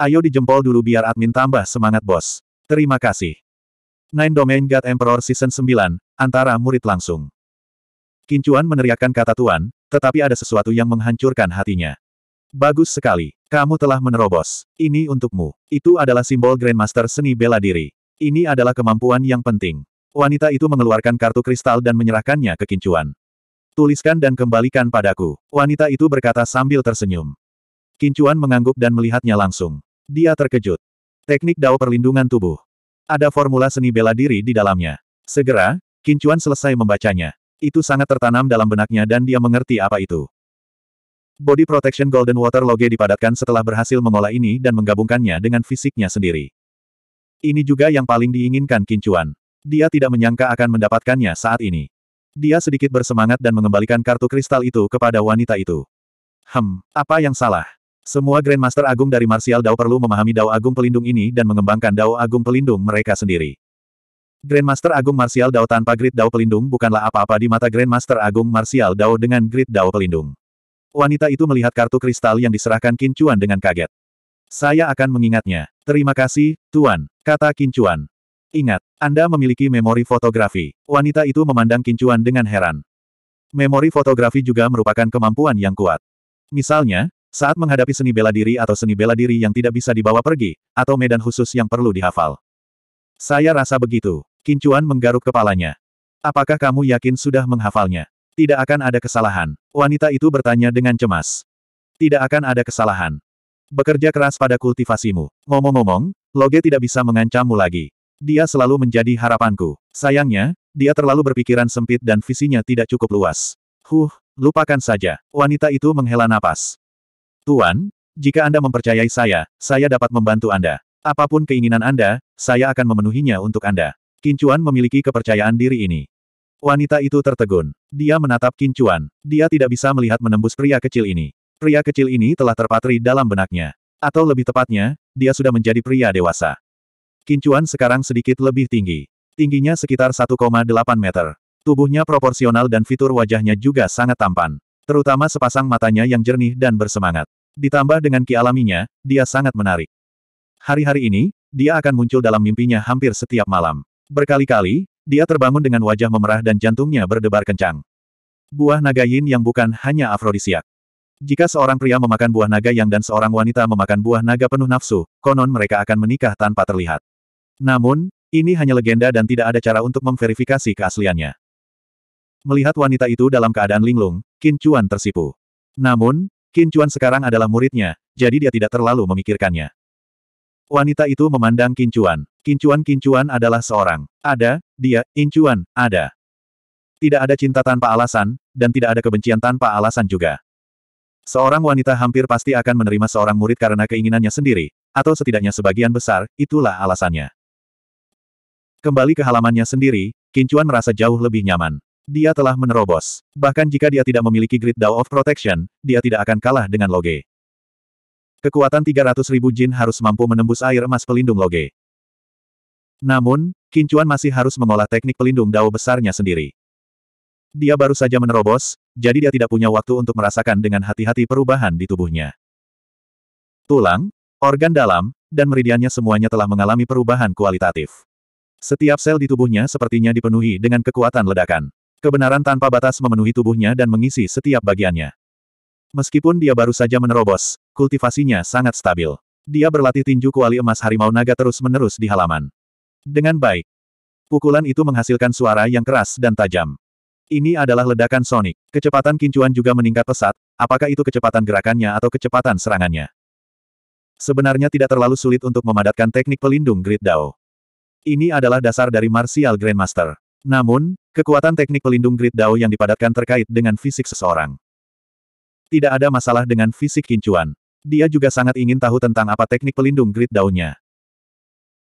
Ayo dijempol dulu biar admin tambah semangat bos. Terima kasih. Nine Domain God Emperor Season 9, Antara Murid Langsung. Kincuan meneriakkan kata Tuan, tetapi ada sesuatu yang menghancurkan hatinya. Bagus sekali. Kamu telah menerobos. Ini untukmu. Itu adalah simbol Grandmaster seni bela diri. Ini adalah kemampuan yang penting. Wanita itu mengeluarkan kartu kristal dan menyerahkannya ke Kincuan. Tuliskan dan kembalikan padaku. Wanita itu berkata sambil tersenyum. Kincuan mengangguk dan melihatnya langsung. Dia terkejut. Teknik Dao Perlindungan Tubuh. Ada formula seni bela diri di dalamnya. Segera, Kincuan selesai membacanya. Itu sangat tertanam dalam benaknya dan dia mengerti apa itu. Body Protection Golden Water Loge dipadatkan setelah berhasil mengolah ini dan menggabungkannya dengan fisiknya sendiri. Ini juga yang paling diinginkan Kincuan. Dia tidak menyangka akan mendapatkannya saat ini. Dia sedikit bersemangat dan mengembalikan kartu kristal itu kepada wanita itu. Hem, apa yang salah? Semua Grandmaster Agung dari Martial Dao perlu memahami Dao Agung Pelindung ini dan mengembangkan Dao Agung Pelindung mereka sendiri. Grandmaster Agung Martial Dao tanpa Grid Dao Pelindung bukanlah apa-apa di mata Grandmaster Agung Martial Dao dengan Grid Dao Pelindung. Wanita itu melihat kartu kristal yang diserahkan Kincuan dengan kaget. Saya akan mengingatnya. Terima kasih, Tuan, kata Kincuan. Ingat, Anda memiliki memori fotografi. Wanita itu memandang Kincuan dengan heran. Memori fotografi juga merupakan kemampuan yang kuat. Misalnya, saat menghadapi seni bela diri atau seni bela diri yang tidak bisa dibawa pergi, atau medan khusus yang perlu dihafal. Saya rasa begitu. Kincuan menggaruk kepalanya. Apakah kamu yakin sudah menghafalnya? Tidak akan ada kesalahan. Wanita itu bertanya dengan cemas. Tidak akan ada kesalahan. Bekerja keras pada kultivasimu. Ngomong-ngomong, Loge tidak bisa mengancammu lagi. Dia selalu menjadi harapanku. Sayangnya, dia terlalu berpikiran sempit dan visinya tidak cukup luas. Huh, lupakan saja. Wanita itu menghela napas. Tuan, jika Anda mempercayai saya, saya dapat membantu Anda. Apapun keinginan Anda, saya akan memenuhinya untuk Anda. Kincuan memiliki kepercayaan diri ini. Wanita itu tertegun. Dia menatap Kincuan. Dia tidak bisa melihat menembus pria kecil ini. Pria kecil ini telah terpatri dalam benaknya. Atau lebih tepatnya, dia sudah menjadi pria dewasa. Kincuan sekarang sedikit lebih tinggi. Tingginya sekitar 1,8 meter. Tubuhnya proporsional dan fitur wajahnya juga sangat tampan. Terutama sepasang matanya yang jernih dan bersemangat. Ditambah dengan ki alaminya, dia sangat menarik. Hari-hari ini, dia akan muncul dalam mimpinya hampir setiap malam. Berkali-kali, dia terbangun dengan wajah memerah dan jantungnya berdebar kencang. Buah naga yin yang bukan hanya afrodisiak. Jika seorang pria memakan buah naga yang dan seorang wanita memakan buah naga penuh nafsu, konon mereka akan menikah tanpa terlihat. Namun, ini hanya legenda dan tidak ada cara untuk memverifikasi keasliannya. Melihat wanita itu dalam keadaan linglung, Qin Chuan tersipu. Namun, Qin Chuan sekarang adalah muridnya, jadi dia tidak terlalu memikirkannya. Wanita itu memandang Qin Chuan. Qin Chuan Qin Chuan adalah seorang. Ada, dia, In Chuan, ada. Tidak ada cinta tanpa alasan, dan tidak ada kebencian tanpa alasan juga. Seorang wanita hampir pasti akan menerima seorang murid karena keinginannya sendiri, atau setidaknya sebagian besar, itulah alasannya. Kembali ke halamannya sendiri, Kincuan merasa jauh lebih nyaman. Dia telah menerobos. Bahkan jika dia tidak memiliki Great Dao of Protection, dia tidak akan kalah dengan Loge. Kekuatan 300 ribu jin harus mampu menembus air emas pelindung Loge. Namun, Kincuan masih harus mengolah teknik pelindung Dao besarnya sendiri. Dia baru saja menerobos, jadi dia tidak punya waktu untuk merasakan dengan hati-hati perubahan di tubuhnya. Tulang, organ dalam, dan meridiannya semuanya telah mengalami perubahan kualitatif. Setiap sel di tubuhnya sepertinya dipenuhi dengan kekuatan ledakan. Kebenaran tanpa batas memenuhi tubuhnya dan mengisi setiap bagiannya. Meskipun dia baru saja menerobos, kultivasinya sangat stabil. Dia berlatih tinju kuali emas harimau naga terus-menerus di halaman. Dengan baik. Pukulan itu menghasilkan suara yang keras dan tajam. Ini adalah ledakan sonik. Kecepatan kincuan juga meningkat pesat, apakah itu kecepatan gerakannya atau kecepatan serangannya. Sebenarnya tidak terlalu sulit untuk memadatkan teknik pelindung Grid Dao. Ini adalah dasar dari Martial Grandmaster. Namun, Kekuatan teknik pelindung grid Dao yang dipadatkan terkait dengan fisik seseorang. Tidak ada masalah dengan fisik kincuan. Dia juga sangat ingin tahu tentang apa teknik pelindung grid Dao-nya.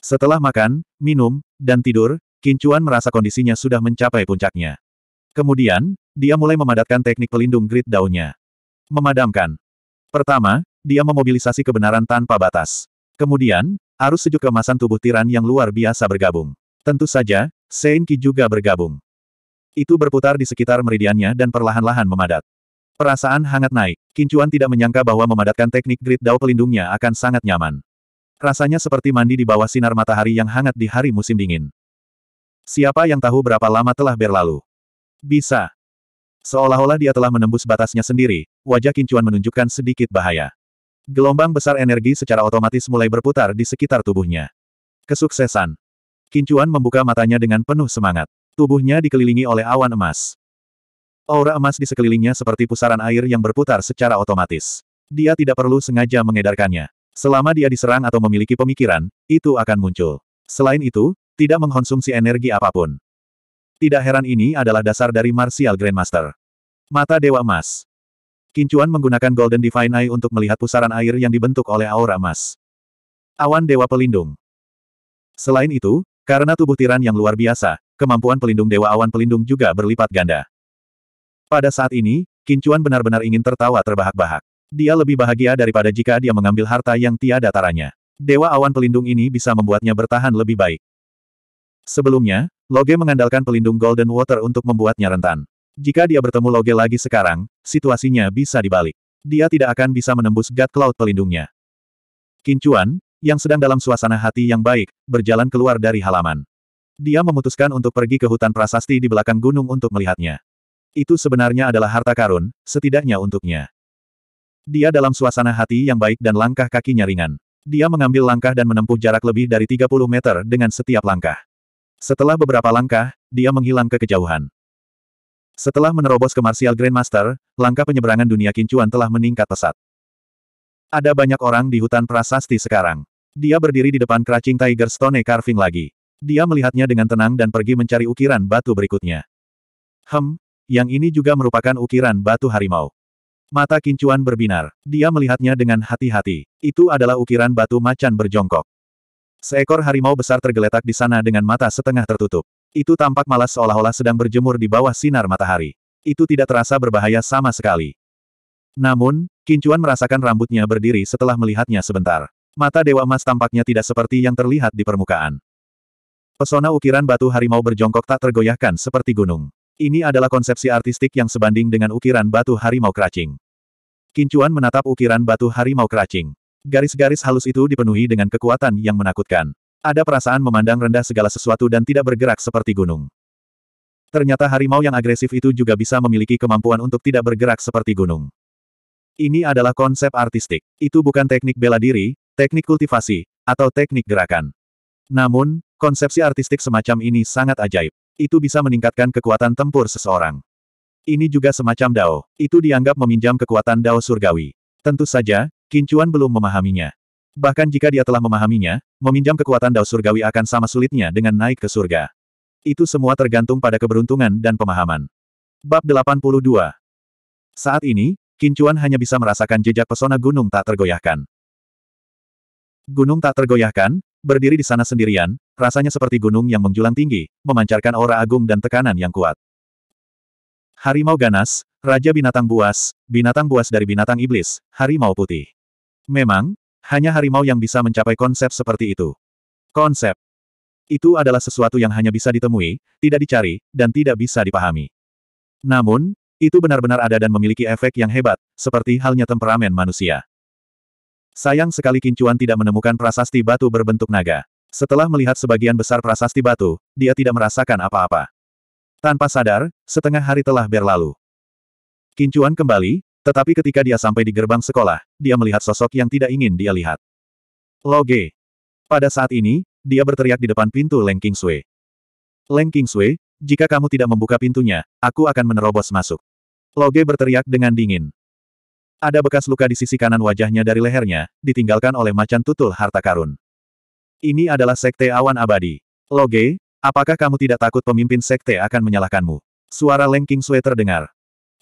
Setelah makan, minum, dan tidur, kincuan merasa kondisinya sudah mencapai puncaknya. Kemudian, dia mulai memadatkan teknik pelindung grid Dao-nya. Memadamkan. Pertama, dia memobilisasi kebenaran tanpa batas. Kemudian, arus sejuk kemasan tubuh tiran yang luar biasa bergabung. Tentu saja, Seinki juga bergabung. Itu berputar di sekitar meridiannya dan perlahan-lahan memadat. Perasaan hangat naik. Kincuan tidak menyangka bahwa memadatkan teknik grid dao pelindungnya akan sangat nyaman. Rasanya seperti mandi di bawah sinar matahari yang hangat di hari musim dingin. Siapa yang tahu berapa lama telah berlalu? Bisa. Seolah-olah dia telah menembus batasnya sendiri, wajah Kincuan menunjukkan sedikit bahaya. Gelombang besar energi secara otomatis mulai berputar di sekitar tubuhnya. Kesuksesan. Kincuan membuka matanya dengan penuh semangat. Tubuhnya dikelilingi oleh awan emas. Aura emas di sekelilingnya seperti pusaran air yang berputar secara otomatis. Dia tidak perlu sengaja mengedarkannya. Selama dia diserang atau memiliki pemikiran, itu akan muncul. Selain itu, tidak mengkonsumsi energi apapun. Tidak heran ini adalah dasar dari Martial Grandmaster. Mata Dewa Emas. Kincuan menggunakan Golden Divine Eye untuk melihat pusaran air yang dibentuk oleh aura emas. Awan Dewa Pelindung. Selain itu, karena tubuh tiran yang luar biasa, kemampuan pelindung Dewa Awan Pelindung juga berlipat ganda. Pada saat ini, Kincuan benar-benar ingin tertawa terbahak-bahak. Dia lebih bahagia daripada jika dia mengambil harta yang tiada taranya. Dewa Awan Pelindung ini bisa membuatnya bertahan lebih baik. Sebelumnya, Loge mengandalkan pelindung Golden Water untuk membuatnya rentan. Jika dia bertemu Loge lagi sekarang, situasinya bisa dibalik. Dia tidak akan bisa menembus God Cloud pelindungnya. Kincuan, yang sedang dalam suasana hati yang baik, berjalan keluar dari halaman. Dia memutuskan untuk pergi ke hutan prasasti di belakang gunung untuk melihatnya. Itu sebenarnya adalah harta karun, setidaknya untuknya. Dia dalam suasana hati yang baik dan langkah kakinya ringan. Dia mengambil langkah dan menempuh jarak lebih dari 30 meter dengan setiap langkah. Setelah beberapa langkah, dia menghilang ke kejauhan. Setelah menerobos ke Martial Grandmaster, langkah penyeberangan dunia kincuan telah meningkat pesat. Ada banyak orang di hutan prasasti sekarang. Dia berdiri di depan keracing Tiger Stone Carving lagi. Dia melihatnya dengan tenang dan pergi mencari ukiran batu berikutnya. Hem, yang ini juga merupakan ukiran batu harimau. Mata kincuan berbinar. Dia melihatnya dengan hati-hati. Itu adalah ukiran batu macan berjongkok. Seekor harimau besar tergeletak di sana dengan mata setengah tertutup. Itu tampak malas seolah-olah sedang berjemur di bawah sinar matahari. Itu tidak terasa berbahaya sama sekali. Namun, Kincuan merasakan rambutnya berdiri setelah melihatnya sebentar. Mata Dewa Emas tampaknya tidak seperti yang terlihat di permukaan. Pesona ukiran batu harimau berjongkok tak tergoyahkan seperti gunung. Ini adalah konsepsi artistik yang sebanding dengan ukiran batu harimau keracing. Kincuan menatap ukiran batu harimau keracing. Garis-garis halus itu dipenuhi dengan kekuatan yang menakutkan. Ada perasaan memandang rendah segala sesuatu dan tidak bergerak seperti gunung. Ternyata harimau yang agresif itu juga bisa memiliki kemampuan untuk tidak bergerak seperti gunung. Ini adalah konsep artistik. Itu bukan teknik bela diri, teknik kultivasi, atau teknik gerakan. Namun, Konsepsi artistik semacam ini sangat ajaib. Itu bisa meningkatkan kekuatan tempur seseorang. Ini juga semacam dao. Itu dianggap meminjam kekuatan dao surgawi. Tentu saja, Kincuan belum memahaminya. Bahkan jika dia telah memahaminya, meminjam kekuatan dao surgawi akan sama sulitnya dengan naik ke surga. Itu semua tergantung pada keberuntungan dan pemahaman. Bab 82 Saat ini, Kincuan hanya bisa merasakan jejak pesona gunung tak tergoyahkan. Gunung tak tergoyahkan, Berdiri di sana sendirian, rasanya seperti gunung yang menjulang tinggi, memancarkan aura agung dan tekanan yang kuat. Harimau ganas, raja binatang buas, binatang buas dari binatang iblis, harimau putih. Memang, hanya harimau yang bisa mencapai konsep seperti itu. Konsep itu adalah sesuatu yang hanya bisa ditemui, tidak dicari, dan tidak bisa dipahami. Namun, itu benar-benar ada dan memiliki efek yang hebat, seperti halnya temperamen manusia. Sayang sekali Kincuan tidak menemukan prasasti batu berbentuk naga. Setelah melihat sebagian besar prasasti batu, dia tidak merasakan apa-apa. Tanpa sadar, setengah hari telah berlalu. Kincuan kembali, tetapi ketika dia sampai di gerbang sekolah, dia melihat sosok yang tidak ingin dia lihat. Loge. Pada saat ini, dia berteriak di depan pintu Leng King Sui. Leng King Sui, jika kamu tidak membuka pintunya, aku akan menerobos masuk. Loge berteriak dengan dingin. Ada bekas luka di sisi kanan wajahnya dari lehernya, ditinggalkan oleh macan tutul harta karun. Ini adalah sekte awan abadi. Loge, apakah kamu tidak takut pemimpin sekte akan menyalahkanmu? Suara Leng King Sui terdengar.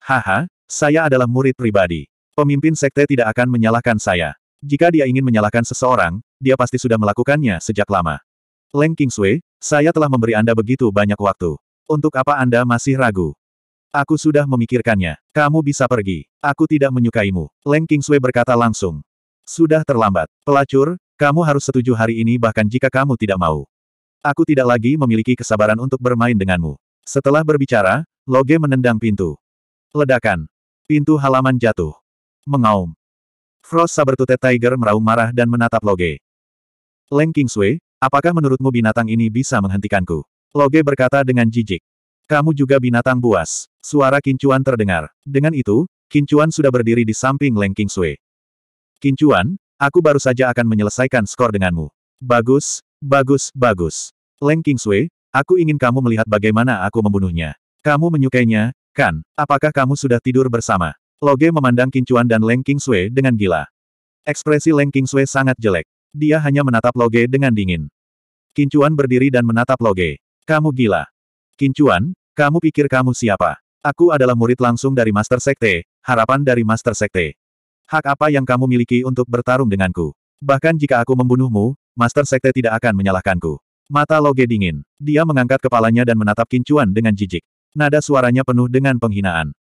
Haha, saya adalah murid pribadi. Pemimpin sekte tidak akan menyalahkan saya. Jika dia ingin menyalahkan seseorang, dia pasti sudah melakukannya sejak lama. Leng King Sui, saya telah memberi Anda begitu banyak waktu. Untuk apa Anda masih ragu? Aku sudah memikirkannya. Kamu bisa pergi. Aku tidak menyukaimu. Leng Kingsway berkata langsung. Sudah terlambat. Pelacur, kamu harus setuju hari ini bahkan jika kamu tidak mau. Aku tidak lagi memiliki kesabaran untuk bermain denganmu. Setelah berbicara, Loge menendang pintu. Ledakan. Pintu halaman jatuh. Mengaum. Frost Sabertooth Tiger meraung marah dan menatap Loge. Leng Kingsway, apakah menurutmu binatang ini bisa menghentikanku? Loge berkata dengan jijik. Kamu juga binatang buas. Suara Kincuan terdengar. Dengan itu, Kincuan sudah berdiri di samping Leng Kingsui. Kincuan, aku baru saja akan menyelesaikan skor denganmu. Bagus, bagus, bagus. Leng Kingsui, aku ingin kamu melihat bagaimana aku membunuhnya. Kamu menyukainya, kan? Apakah kamu sudah tidur bersama? Loge memandang Kincuan dan Leng Kingsui dengan gila. Ekspresi Leng Kingsui sangat jelek. Dia hanya menatap Loge dengan dingin. Kincuan berdiri dan menatap Loge. Kamu gila. Kincuan, kamu pikir kamu siapa? Aku adalah murid langsung dari Master Sekte, harapan dari Master Sekte. Hak apa yang kamu miliki untuk bertarung denganku? Bahkan jika aku membunuhmu, Master Sekte tidak akan menyalahkanku. Mata Loge dingin. Dia mengangkat kepalanya dan menatap Kincuan dengan jijik. Nada suaranya penuh dengan penghinaan.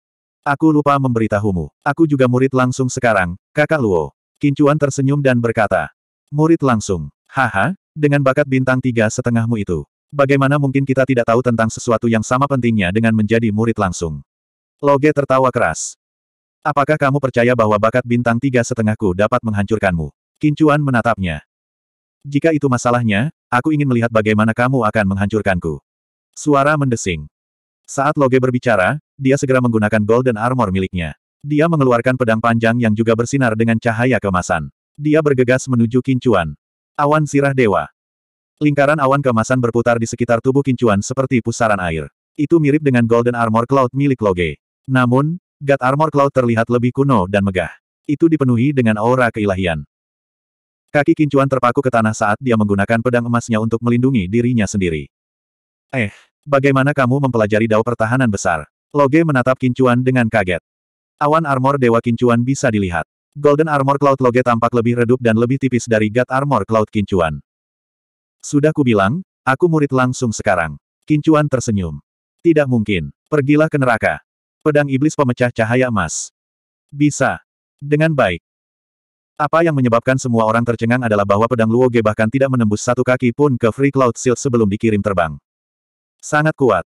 Aku lupa memberitahumu. Aku juga murid langsung sekarang, kakak Luo. Kincuan tersenyum dan berkata. Murid langsung. Haha, dengan bakat bintang tiga setengahmu itu. Bagaimana mungkin kita tidak tahu tentang sesuatu yang sama pentingnya dengan menjadi murid langsung? Loge tertawa keras. Apakah kamu percaya bahwa bakat bintang tiga setengahku dapat menghancurkanmu? Kincuan menatapnya. Jika itu masalahnya, aku ingin melihat bagaimana kamu akan menghancurkanku. Suara mendesing. Saat Loge berbicara, dia segera menggunakan golden armor miliknya. Dia mengeluarkan pedang panjang yang juga bersinar dengan cahaya kemasan. Dia bergegas menuju Kincuan. Awan sirah dewa. Lingkaran awan kemasan berputar di sekitar tubuh Kincuan seperti pusaran air. Itu mirip dengan Golden Armor Cloud milik Loge. Namun, God Armor Cloud terlihat lebih kuno dan megah. Itu dipenuhi dengan aura keilahian. Kaki Kincuan terpaku ke tanah saat dia menggunakan pedang emasnya untuk melindungi dirinya sendiri. Eh, bagaimana kamu mempelajari dao pertahanan besar? Loge menatap Kincuan dengan kaget. Awan armor Dewa Kincuan bisa dilihat. Golden Armor Cloud Loge tampak lebih redup dan lebih tipis dari God Armor Cloud Kincuan. Sudah kubilang, aku murid langsung sekarang. Kincuan tersenyum. Tidak mungkin. Pergilah ke neraka. Pedang iblis pemecah cahaya emas. Bisa. Dengan baik. Apa yang menyebabkan semua orang tercengang adalah bahwa pedang Luoge bahkan tidak menembus satu kaki pun ke Free Cloud Shield sebelum dikirim terbang. Sangat kuat.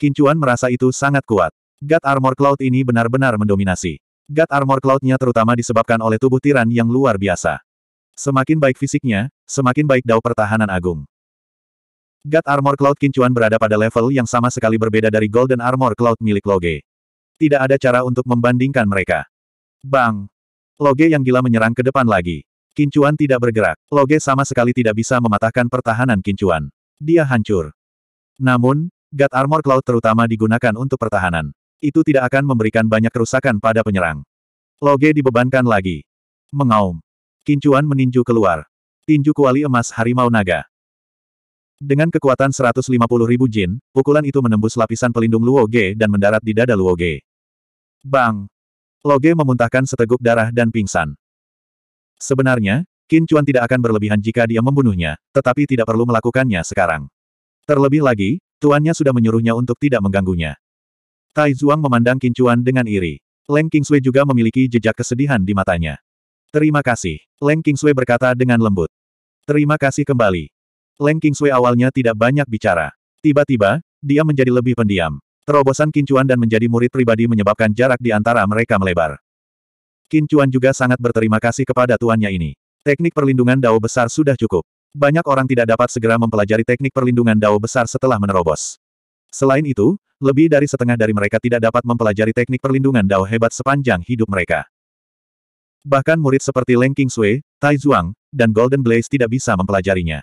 Kincuan merasa itu sangat kuat. God Armor Cloud ini benar-benar mendominasi. God Armor Cloud-nya terutama disebabkan oleh tubuh tiran yang luar biasa. Semakin baik fisiknya, semakin baik dao pertahanan agung. God Armor Cloud Kincuan berada pada level yang sama sekali berbeda dari Golden Armor Cloud milik Loge. Tidak ada cara untuk membandingkan mereka. Bang! Loge yang gila menyerang ke depan lagi. Kincuan tidak bergerak. Loge sama sekali tidak bisa mematahkan pertahanan Kincuan. Dia hancur. Namun, God Armor Cloud terutama digunakan untuk pertahanan. Itu tidak akan memberikan banyak kerusakan pada penyerang. Loge dibebankan lagi. Mengaum. Kincuan meninju keluar. Tinju kuali emas harimau naga. Dengan kekuatan 150 ribu jin, pukulan itu menembus lapisan pelindung Luo Ge dan mendarat di dada Luo Ge. Bang! Loge memuntahkan seteguk darah dan pingsan. Sebenarnya, Qin Chuan tidak akan berlebihan jika dia membunuhnya, tetapi tidak perlu melakukannya sekarang. Terlebih lagi, tuannya sudah menyuruhnya untuk tidak mengganggunya. Tai Zhuang memandang Qin Chuan dengan iri. Leng Kingswei juga memiliki jejak kesedihan di matanya. Terima kasih. Leng Kingsui berkata dengan lembut. Terima kasih kembali. Leng Kingsui awalnya tidak banyak bicara. Tiba-tiba, dia menjadi lebih pendiam. Terobosan Kincuan dan menjadi murid pribadi menyebabkan jarak di antara mereka melebar. Kincuan juga sangat berterima kasih kepada tuannya ini. Teknik perlindungan dao besar sudah cukup. Banyak orang tidak dapat segera mempelajari teknik perlindungan dao besar setelah menerobos. Selain itu, lebih dari setengah dari mereka tidak dapat mempelajari teknik perlindungan dao hebat sepanjang hidup mereka. Bahkan murid seperti Leng King Sui, Tai Zhuang, dan Golden Blaze tidak bisa mempelajarinya.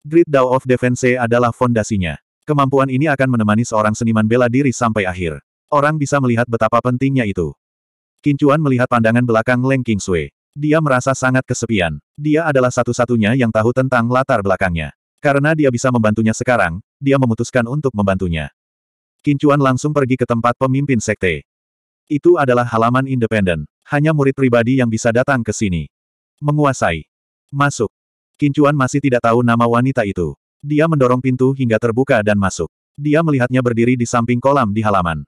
Great Dao of Defense adalah fondasinya. Kemampuan ini akan menemani seorang seniman bela diri sampai akhir. Orang bisa melihat betapa pentingnya itu. Kincuan melihat pandangan belakang Leng King Sui. Dia merasa sangat kesepian. Dia adalah satu-satunya yang tahu tentang latar belakangnya. Karena dia bisa membantunya sekarang, dia memutuskan untuk membantunya. Kincuan langsung pergi ke tempat pemimpin sekte. Itu adalah halaman independen. Hanya murid pribadi yang bisa datang ke sini. Menguasai. Masuk. Kincuan masih tidak tahu nama wanita itu. Dia mendorong pintu hingga terbuka dan masuk. Dia melihatnya berdiri di samping kolam di halaman.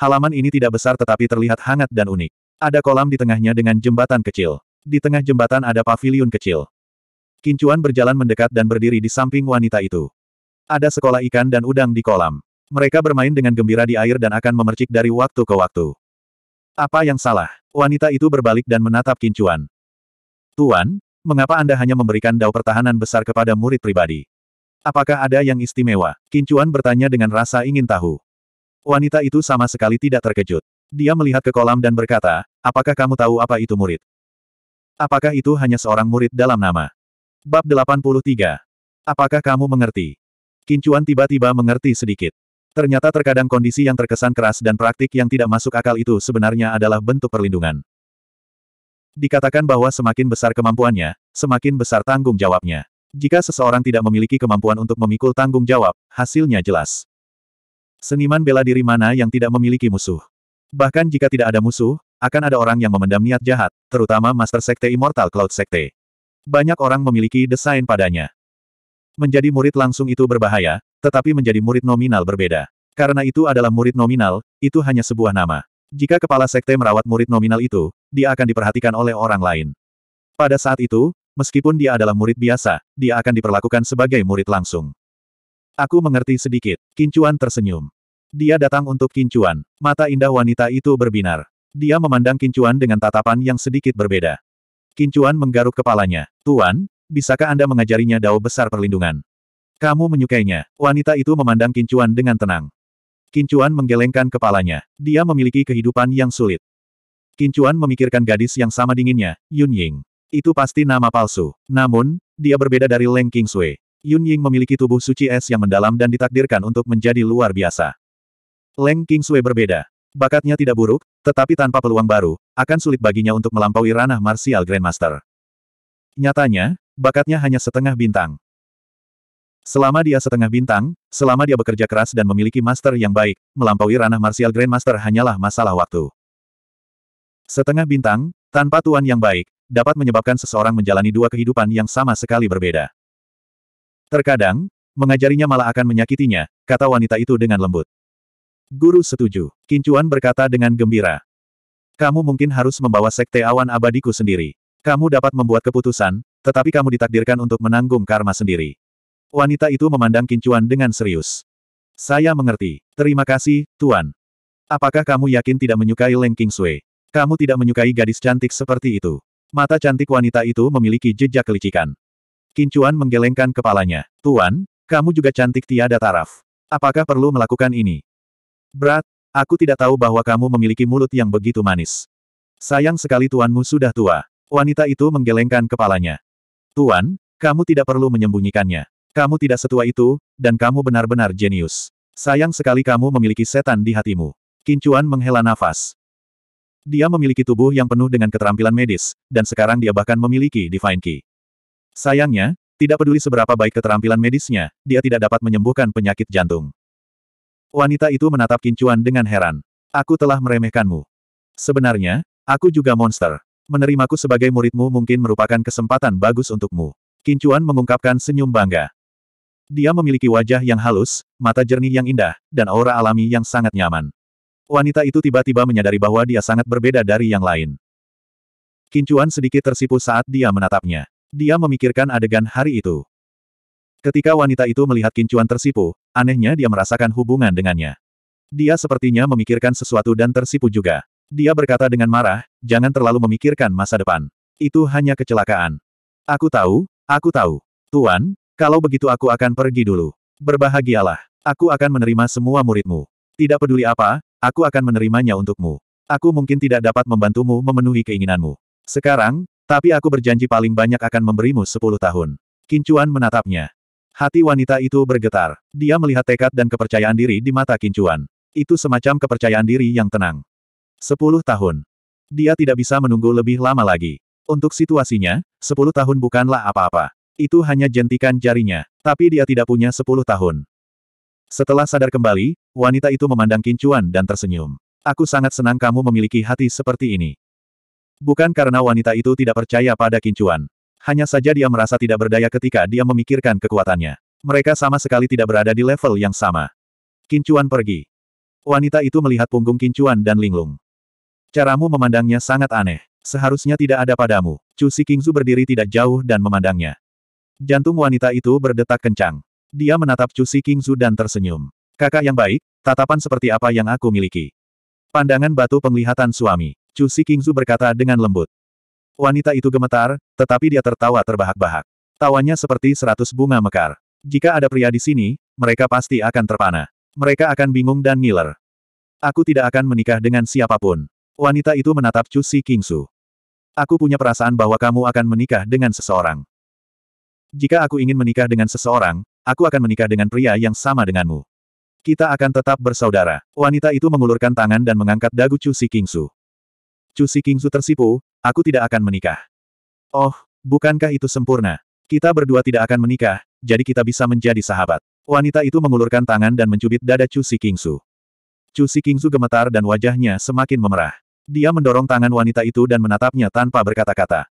Halaman ini tidak besar tetapi terlihat hangat dan unik. Ada kolam di tengahnya dengan jembatan kecil. Di tengah jembatan ada paviliun kecil. Kincuan berjalan mendekat dan berdiri di samping wanita itu. Ada sekolah ikan dan udang di kolam. Mereka bermain dengan gembira di air dan akan memercik dari waktu ke waktu. Apa yang salah? Wanita itu berbalik dan menatap Kincuan. Tuan, mengapa Anda hanya memberikan dao pertahanan besar kepada murid pribadi? Apakah ada yang istimewa? Kincuan bertanya dengan rasa ingin tahu. Wanita itu sama sekali tidak terkejut. Dia melihat ke kolam dan berkata, apakah kamu tahu apa itu murid? Apakah itu hanya seorang murid dalam nama? Bab 83. Apakah kamu mengerti? Kincuan tiba-tiba mengerti sedikit. Ternyata terkadang kondisi yang terkesan keras dan praktik yang tidak masuk akal itu sebenarnya adalah bentuk perlindungan. Dikatakan bahwa semakin besar kemampuannya, semakin besar tanggung jawabnya. Jika seseorang tidak memiliki kemampuan untuk memikul tanggung jawab, hasilnya jelas. Seniman bela diri mana yang tidak memiliki musuh? Bahkan jika tidak ada musuh, akan ada orang yang memendam niat jahat, terutama Master Sekte Immortal Cloud Sekte. Banyak orang memiliki desain padanya. Menjadi murid langsung itu berbahaya, tetapi menjadi murid nominal berbeda. Karena itu adalah murid nominal, itu hanya sebuah nama. Jika kepala sekte merawat murid nominal itu, dia akan diperhatikan oleh orang lain. Pada saat itu, meskipun dia adalah murid biasa, dia akan diperlakukan sebagai murid langsung. Aku mengerti sedikit. Kincuan tersenyum. Dia datang untuk Kincuan. Mata indah wanita itu berbinar. Dia memandang Kincuan dengan tatapan yang sedikit berbeda. Kincuan menggaruk kepalanya. Tuan, bisakah Anda mengajarinya dao besar perlindungan? Kamu menyukainya. Wanita itu memandang Kincuan dengan tenang. Kincuan menggelengkan kepalanya. Dia memiliki kehidupan yang sulit. Kincuan memikirkan gadis yang sama dinginnya, Yun Ying. Itu pasti nama palsu. Namun, dia berbeda dari Leng King Sui. Yun Ying memiliki tubuh suci es yang mendalam dan ditakdirkan untuk menjadi luar biasa. Leng King Sui berbeda. Bakatnya tidak buruk, tetapi tanpa peluang baru, akan sulit baginya untuk melampaui ranah martial grandmaster. Nyatanya, bakatnya hanya setengah bintang. Selama dia setengah bintang, selama dia bekerja keras dan memiliki master yang baik, melampaui ranah martial grandmaster hanyalah masalah waktu. Setengah bintang, tanpa tuan yang baik, dapat menyebabkan seseorang menjalani dua kehidupan yang sama sekali berbeda. Terkadang, mengajarinya malah akan menyakitinya, kata wanita itu dengan lembut. Guru setuju, Kincuan berkata dengan gembira. Kamu mungkin harus membawa sekte awan abadiku sendiri. Kamu dapat membuat keputusan, tetapi kamu ditakdirkan untuk menanggung karma sendiri. Wanita itu memandang Kincuan dengan serius. Saya mengerti. Terima kasih, Tuan. Apakah kamu yakin tidak menyukai Leng King Sui? Kamu tidak menyukai gadis cantik seperti itu. Mata cantik wanita itu memiliki jejak kelicikan. Kincuan menggelengkan kepalanya. Tuan, kamu juga cantik tiada taraf. Apakah perlu melakukan ini? Berat, aku tidak tahu bahwa kamu memiliki mulut yang begitu manis. Sayang sekali tuanmu sudah tua. Wanita itu menggelengkan kepalanya. Tuan, kamu tidak perlu menyembunyikannya. Kamu tidak setua itu, dan kamu benar-benar jenius. Sayang sekali kamu memiliki setan di hatimu. Kincuan menghela nafas. Dia memiliki tubuh yang penuh dengan keterampilan medis, dan sekarang dia bahkan memiliki Divine Key. Sayangnya, tidak peduli seberapa baik keterampilan medisnya, dia tidak dapat menyembuhkan penyakit jantung. Wanita itu menatap Kincuan dengan heran. Aku telah meremehkanmu. Sebenarnya, aku juga monster. Menerimaku sebagai muridmu mungkin merupakan kesempatan bagus untukmu. Kincuan mengungkapkan senyum bangga. Dia memiliki wajah yang halus, mata jernih yang indah, dan aura alami yang sangat nyaman. Wanita itu tiba-tiba menyadari bahwa dia sangat berbeda dari yang lain. Kincuan sedikit tersipu saat dia menatapnya. Dia memikirkan adegan hari itu. Ketika wanita itu melihat Kincuan tersipu, anehnya dia merasakan hubungan dengannya. Dia sepertinya memikirkan sesuatu dan tersipu juga. Dia berkata dengan marah, jangan terlalu memikirkan masa depan. Itu hanya kecelakaan. Aku tahu, aku tahu. Tuan, kalau begitu aku akan pergi dulu. Berbahagialah. Aku akan menerima semua muridmu. Tidak peduli apa, aku akan menerimanya untukmu. Aku mungkin tidak dapat membantumu memenuhi keinginanmu. Sekarang, tapi aku berjanji paling banyak akan memberimu sepuluh tahun. Kincuan menatapnya. Hati wanita itu bergetar. Dia melihat tekad dan kepercayaan diri di mata Kincuan. Itu semacam kepercayaan diri yang tenang. Sepuluh tahun. Dia tidak bisa menunggu lebih lama lagi. Untuk situasinya, sepuluh tahun bukanlah apa-apa. Itu hanya jentikan jarinya, tapi dia tidak punya sepuluh tahun. Setelah sadar kembali, wanita itu memandang Kincuan dan tersenyum. Aku sangat senang kamu memiliki hati seperti ini. Bukan karena wanita itu tidak percaya pada Kincuan. Hanya saja dia merasa tidak berdaya ketika dia memikirkan kekuatannya. Mereka sama sekali tidak berada di level yang sama. Kincuan pergi. Wanita itu melihat punggung Kincuan dan linglung. Caramu memandangnya sangat aneh. Seharusnya tidak ada padamu. Cusi Kingzu berdiri tidak jauh dan memandangnya. Jantung wanita itu berdetak kencang. Dia menatap Cusi Kingzu dan tersenyum. Kakak yang baik, tatapan seperti apa yang aku miliki. Pandangan batu penglihatan suami. Cusi Kingzu berkata dengan lembut. Wanita itu gemetar, tetapi dia tertawa terbahak-bahak. Tawanya seperti seratus bunga mekar. Jika ada pria di sini, mereka pasti akan terpana. Mereka akan bingung dan ngiler. Aku tidak akan menikah dengan siapapun. Wanita itu menatap Cusi Kingsu. Aku punya perasaan bahwa kamu akan menikah dengan seseorang. Jika aku ingin menikah dengan seseorang, aku akan menikah dengan pria yang sama denganmu. Kita akan tetap bersaudara. Wanita itu mengulurkan tangan dan mengangkat dagu Chu Si Kingsu. Chu Si Kingsu tersipu, aku tidak akan menikah. Oh, bukankah itu sempurna? Kita berdua tidak akan menikah, jadi kita bisa menjadi sahabat. Wanita itu mengulurkan tangan dan mencubit dada Chu Si Kingsu. Chu Si Kingsu gemetar dan wajahnya semakin memerah. Dia mendorong tangan wanita itu dan menatapnya tanpa berkata-kata.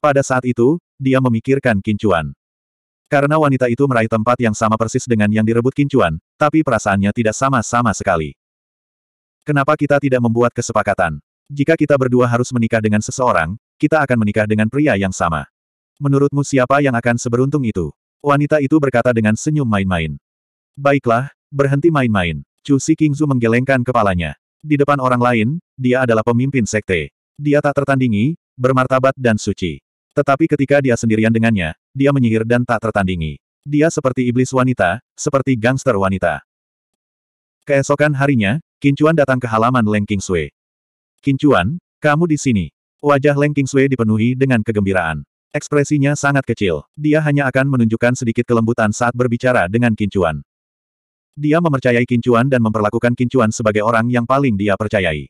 Pada saat itu, dia memikirkan Kincuan. Karena wanita itu meraih tempat yang sama persis dengan yang direbut Kincuan, tapi perasaannya tidak sama-sama sekali. Kenapa kita tidak membuat kesepakatan? Jika kita berdua harus menikah dengan seseorang, kita akan menikah dengan pria yang sama. Menurutmu siapa yang akan seberuntung itu? Wanita itu berkata dengan senyum main-main. Baiklah, berhenti main-main. Chu Si Kingzu menggelengkan kepalanya. Di depan orang lain, dia adalah pemimpin sekte. Dia tak tertandingi, bermartabat dan suci. Tetapi ketika dia sendirian dengannya, dia menyihir dan tak tertandingi. Dia seperti iblis wanita, seperti gangster wanita. Keesokan harinya, Kincuan datang ke halaman Leng Sui. Kincuan, kamu di sini. Wajah Leng Sui dipenuhi dengan kegembiraan. Ekspresinya sangat kecil. Dia hanya akan menunjukkan sedikit kelembutan saat berbicara dengan Kincuan. Dia mempercayai Kincuan dan memperlakukan Kincuan sebagai orang yang paling dia percayai.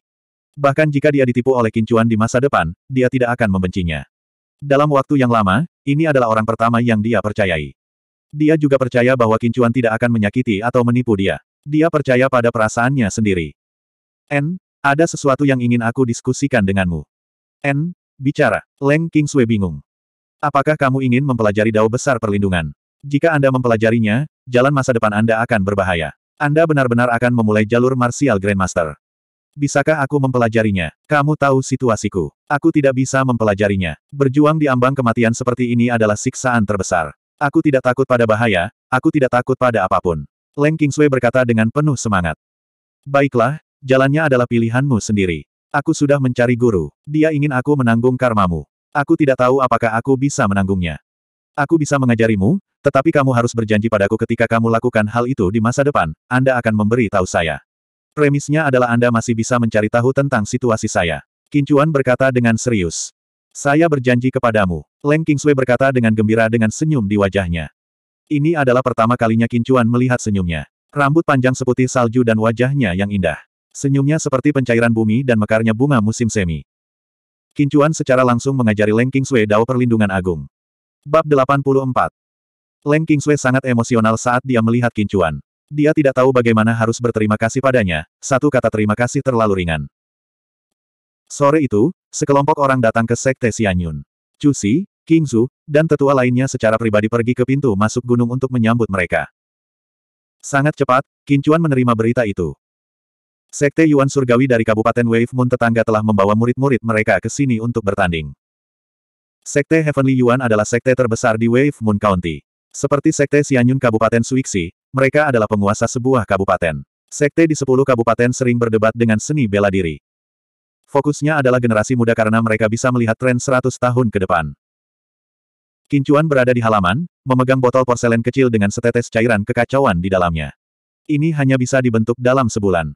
Bahkan jika dia ditipu oleh Kincuan di masa depan, dia tidak akan membencinya. Dalam waktu yang lama, ini adalah orang pertama yang dia percayai. Dia juga percaya bahwa kincuan tidak akan menyakiti atau menipu dia. Dia percaya pada perasaannya sendiri. N, ada sesuatu yang ingin aku diskusikan denganmu. N, bicara. Leng Kingsui bingung. Apakah kamu ingin mempelajari dao besar perlindungan? Jika Anda mempelajarinya, jalan masa depan Anda akan berbahaya. Anda benar-benar akan memulai jalur Martial Grandmaster. Bisakah aku mempelajarinya? Kamu tahu situasiku. Aku tidak bisa mempelajarinya. Berjuang di ambang kematian seperti ini adalah siksaan terbesar. Aku tidak takut pada bahaya, aku tidak takut pada apapun. Leng Kingsway berkata dengan penuh semangat. Baiklah, jalannya adalah pilihanmu sendiri. Aku sudah mencari guru. Dia ingin aku menanggung karmamu. Aku tidak tahu apakah aku bisa menanggungnya. Aku bisa mengajarimu, tetapi kamu harus berjanji padaku ketika kamu lakukan hal itu di masa depan, Anda akan memberi tahu saya. Premisnya adalah Anda masih bisa mencari tahu tentang situasi saya. Kincuan berkata dengan serius. Saya berjanji kepadamu. Leng Kingsway berkata dengan gembira dengan senyum di wajahnya. Ini adalah pertama kalinya Kincuan melihat senyumnya. Rambut panjang seputih salju dan wajahnya yang indah. Senyumnya seperti pencairan bumi dan mekarnya bunga musim semi. Kincuan secara langsung mengajari Leng Kingsway Dao Perlindungan Agung. Bab 84 Leng Kingsway sangat emosional saat dia melihat Kincuan. Dia tidak tahu bagaimana harus berterima kasih padanya, satu kata terima kasih terlalu ringan. Sore itu, sekelompok orang datang ke Sekte Xianyun. Cusi, King Zhu, dan tetua lainnya secara pribadi pergi ke pintu masuk gunung untuk menyambut mereka. Sangat cepat, Kincuan menerima berita itu. Sekte Yuan Surgawi dari Kabupaten Wave Moon tetangga telah membawa murid-murid mereka ke sini untuk bertanding. Sekte Heavenly Yuan adalah sekte terbesar di Wave Moon County. Seperti Sekte Xianyun Kabupaten Suiksi, mereka adalah penguasa sebuah kabupaten. Sekte di sepuluh kabupaten sering berdebat dengan seni bela diri. Fokusnya adalah generasi muda karena mereka bisa melihat tren seratus tahun ke depan. Kincuan berada di halaman, memegang botol porselen kecil dengan setetes cairan kekacauan di dalamnya. Ini hanya bisa dibentuk dalam sebulan.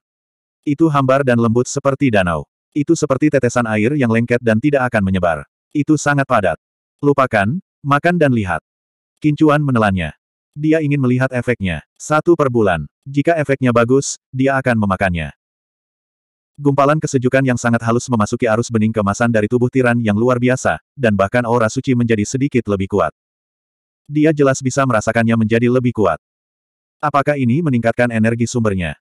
Itu hambar dan lembut seperti danau. Itu seperti tetesan air yang lengket dan tidak akan menyebar. Itu sangat padat. Lupakan, makan dan lihat. Kincuan menelannya. Dia ingin melihat efeknya. Satu per bulan. Jika efeknya bagus, dia akan memakannya. Gumpalan kesejukan yang sangat halus memasuki arus bening kemasan dari tubuh tiran yang luar biasa, dan bahkan aura suci menjadi sedikit lebih kuat. Dia jelas bisa merasakannya menjadi lebih kuat. Apakah ini meningkatkan energi sumbernya?